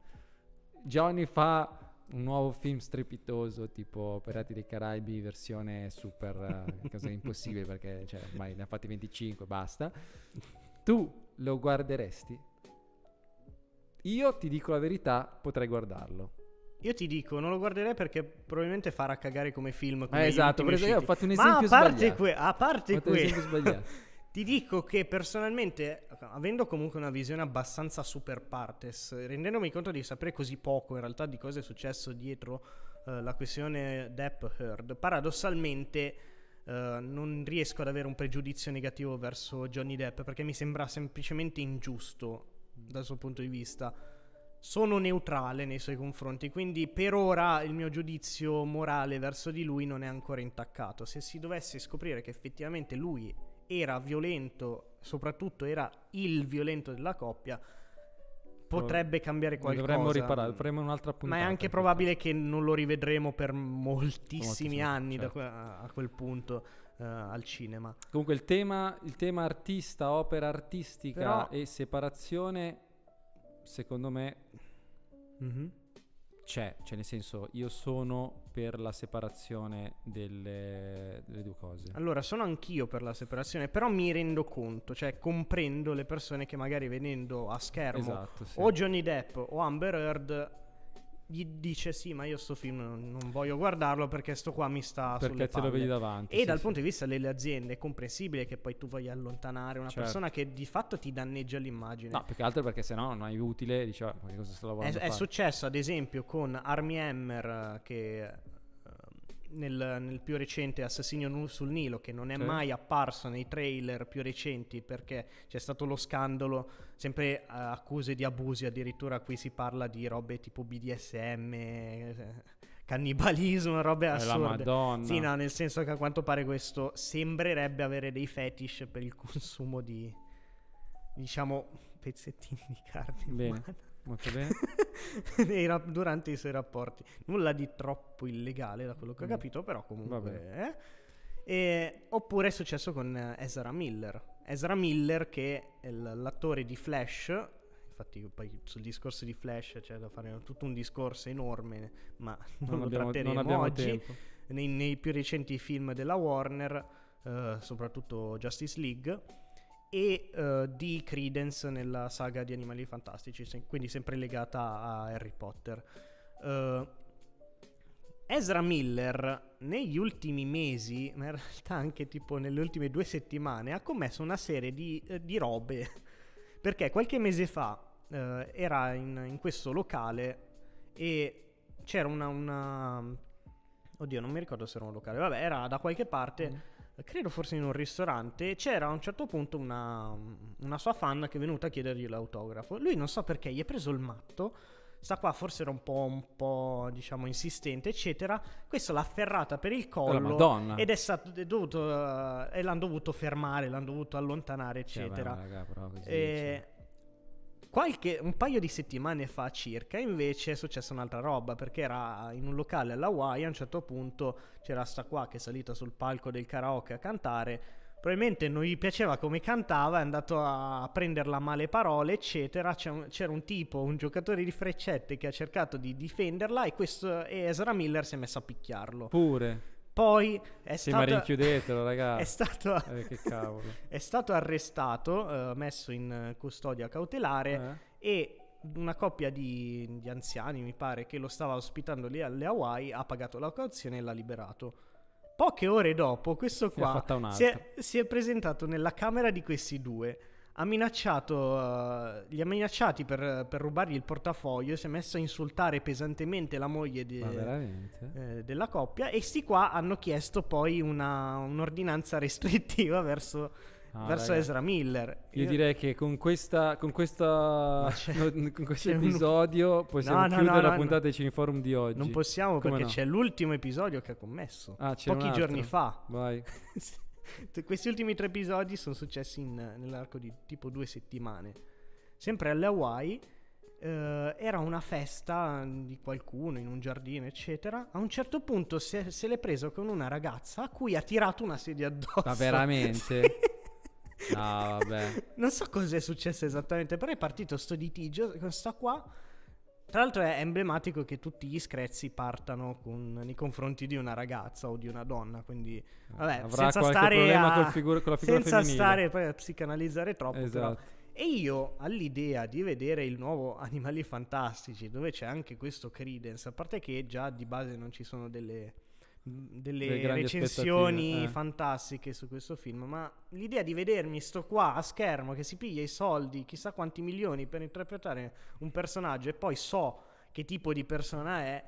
Speaker 1: Johnny fa un nuovo film strepitoso tipo Pirati dei Caraibi versione super, eh, cosa impossibile perché cioè, ormai ne ha fatti 25, basta, tu lo guarderesti? Io ti dico la verità, potrei guardarlo. Io ti dico, non lo guarderei
Speaker 2: perché probabilmente farà cagare come film. Come eh, esatto, io ho fatto un esempio Ma a parte, que- a parte questo... Ti dico che personalmente, avendo comunque una visione abbastanza super partes, rendendomi conto di sapere così poco in realtà di cosa è successo dietro eh, la questione Depp Heard, paradossalmente eh, non riesco ad avere un pregiudizio negativo verso Johnny Depp perché mi sembra semplicemente ingiusto dal suo punto di vista. Sono neutrale nei suoi confronti, quindi per ora il mio giudizio morale verso di lui non è ancora intaccato. Se si dovesse scoprire che effettivamente lui era violento, soprattutto era il violento della coppia, potrebbe cambiare qualcosa. Dovremmo riparare, faremo un'altra puntata. Ma è anche probabile che non lo rivedremo per moltissimi, moltissimi anni certo.
Speaker 1: que- a quel punto uh, al cinema. Comunque il tema, il tema artista, opera artistica Però... e separazione, secondo me... Mm-hmm c'è, cioè nel senso io sono per la separazione delle, delle, due cose.
Speaker 2: Allora, sono anch'io per la separazione, però mi rendo conto, cioè comprendo le persone che magari venendo a schermo esatto, sì. o Johnny Depp o Amber Heard gli dice sì ma io sto film non voglio guardarlo perché sto qua mi sta perché te lo vedi davanti e sì, dal sì. punto di vista delle aziende è comprensibile che poi tu voglia allontanare una certo. persona che di fatto ti danneggia l'immagine no
Speaker 1: perché che altro perché se no non è utile dice ah, ma che cosa sto lavorando è, è
Speaker 2: successo ad esempio con Army Hammer che ehm, nel, nel, più recente Assassino sul Nilo, che non è sì. mai apparso nei trailer più recenti perché c'è stato lo scandalo sempre eh, accuse di abusi, addirittura qui si parla di robe tipo BDSM, cannibalismo, robe eh, assurde. La Madonna. Sì, no, nel senso che a quanto pare questo sembrerebbe avere dei fetish per il consumo di, diciamo, pezzettini di
Speaker 1: carne bene. Molto
Speaker 2: bene. rap- durante i suoi rapporti. Nulla di troppo illegale da quello che ho mm. capito, però comunque... Eh? E, oppure è successo con eh, Ezra Miller Ezra Miller che è l'attore di Flash, infatti poi sul discorso di Flash c'è cioè, da fare tutto un discorso enorme, ma non, non lo abbiamo, tratteremo non oggi. Nei, nei, più recenti film della Warner, eh, soprattutto Justice League, e eh, di Credence nella saga di Animali Fantastici, se- quindi sempre legata a Harry Potter. Eh, Ezra Miller negli ultimi mesi, ma in realtà anche tipo nelle ultime due settimane, ha commesso una serie di, eh, di robe. Perché qualche mese fa eh, era in, in, questo locale e c'era una, una, Oddio, non mi ricordo se era un locale. Vabbè, era da qualche parte, mm. credo forse in un ristorante. C'era a un certo punto una, una sua fan che è venuta a chiedergli l'autografo. Lui non so perché, gli è preso il matto sta qua forse era un po', un po', diciamo insistente eccetera questa l'ha afferrata per il collo oh, ed è stato è dovuto uh, e l'hanno dovuto fermare l'hanno dovuto allontanare cioè, eccetera eh, sì, beh, raga, e... Qualche, un paio di settimane fa circa invece è successa un'altra roba perché era in un locale alla Hawaii a un certo punto c'era sta qua che è salita sul palco del karaoke a cantare Probabilmente non gli piaceva come cantava, è andato a prenderla a male parole, eccetera. Un, c'era un tipo, un giocatore di freccette che ha cercato di difenderla e, questo, e Ezra Miller si è messo a picchiarlo.
Speaker 1: Pure.
Speaker 2: Poi è sì, stato... ma rinchiudetelo,
Speaker 1: ragazzi. È stato... Eh, che cavolo.
Speaker 2: è stato arrestato, eh, messo in custodia cautelare eh. e una coppia di, di, anziani, mi pare, che lo stava ospitando lì alle Hawaii, ha pagato la cauzione e l'ha liberato. Poche ore dopo, questo qua si è, si è, presentato nella camera di questi due. Ha minacciato, uh, eh, li ha minacciati per, per, rubargli il portafoglio. Si è messo a insultare pesantemente la moglie di, eh, della coppia. E sti qua hanno chiesto poi una, un'ordinanza restrittiva verso Ah, verso ragazzi. Ezra
Speaker 1: Miller. Io, Io, direi che con, questa, con, questa, no, con questo episodio un... possiamo no, no, chiudere la puntata dei Cineforum di oggi. Non possiamo Come perché
Speaker 2: c'è l'ultimo episodio che ha commesso ah, pochi giorni fa. Vai. Questi ultimi tre episodi sono successi in, nell'arco di tipo due settimane. Sempre alle Hawaii eh, era una festa di qualcuno in un giardino, eccetera. A un certo punto se, se l'è preso con una ragazza a cui ha tirato una sedia addosso. Ma veramente?
Speaker 1: No, vabbè.
Speaker 2: non so cosa è successo esattamente, però è partito sto litigio con sta qua. Tra l'altro è emblematico che tutti gli screzi partano con, nei confronti di una ragazza o di una donna, quindi vabbè, Avrà senza stare a, figur- con la figura senza femminile. stare poi a psicanalizzare troppo. Esatto. Però. E io all'idea di vedere il nuovo Animali Fantastici, dove c'è anche questo Credence, a parte che già di base non ci sono delle delle recensioni eh. fantastiche su questo film, ma l'idea di vedermi sto qua a schermo che si piglia i soldi, chissà quanti milioni per interpretare un personaggio e poi so che tipo di persona è,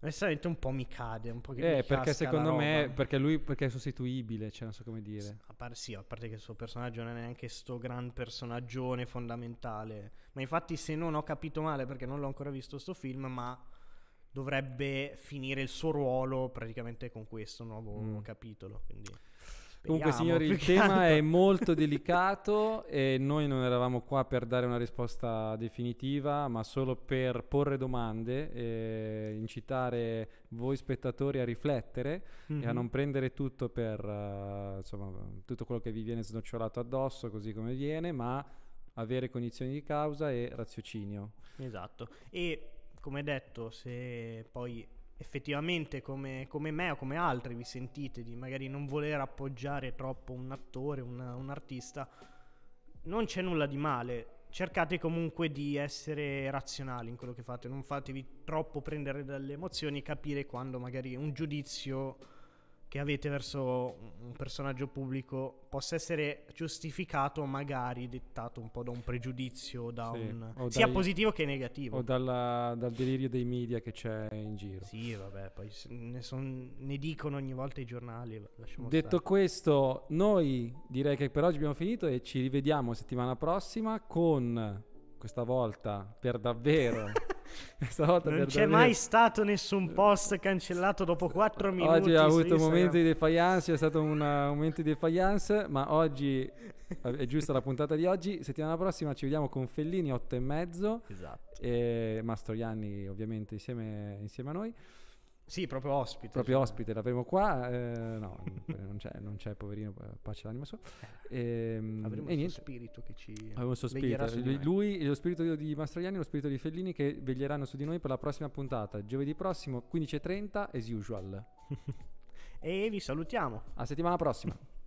Speaker 2: onestamente un po' mi cade, un po' che Eh, perché secondo me,
Speaker 1: perché lui perché è sostituibile, cioè non so come dire.
Speaker 2: A par- sì, a parte che il suo personaggio non è neanche sto gran personaggione fondamentale, ma infatti se non ho capito male perché non l'ho ancora visto sto film, ma dovrebbe finire il suo ruolo praticamente con questo nuovo mm. capitolo. Quindi... Comunque, signori, il tema
Speaker 1: è molto delicato e noi non eravamo qua per dare una risposta definitiva, ma solo per porre domande e incitare voi spettatori a riflettere mm-hmm. e a mhm. non prendere tutto per uh, insomma, tutto quello che vi viene snocciolato addosso, così come viene, ma avere cognizioni di causa e raziocinio.
Speaker 2: Esatto. E come detto, se poi effettivamente come, come, me o come altri vi sentite di magari non voler appoggiare troppo un attore, una, un artista, non c'è nulla di male. Cercate comunque di essere razionali in quello che fate, non fatevi troppo prendere dalle emozioni, e capire quando magari un giudizio che avete verso un personaggio pubblico possa essere giustificato, magari dettato un po' da un pregiudizio, da sì, un... sia positivo che negativo. O
Speaker 1: dalla, dal delirio dei media che c'è in giro. Sì,
Speaker 2: vabbè, poi ne, son, ne dicono ogni volta i giornali. Detto stare.
Speaker 1: questo, noi direi che per oggi abbiamo finito e ci rivediamo settimana prossima con, questa volta, per davvero... Stavolta non c'è mai
Speaker 2: stato nessun post cancellato dopo 4 minuti. Oggi ha avuto momenti
Speaker 1: di defiance, è stato un eh, momento di defiance, ma oggi eh, è giusta la puntata di oggi. Settimana prossima ci vediamo con Fellini 8 e mezzo. Esatto. E Mastroianni ovviamente insieme, insieme a noi. Sì, proprio ospite. Proprio cioè. ospite, l'avremo qua. Eh, no, non c'è, non c'è, poverino, pace l'anima sua. E, eh, ehm, avremo e niente. spirito che ci Avremo il suo spirito. Lui, lui, lo spirito di Mastroianni e lo spirito di Fellini che veglieranno su di noi per la prossima puntata. Giovedì prossimo, 15.30, as usual. e vi salutiamo. A settimana prossima.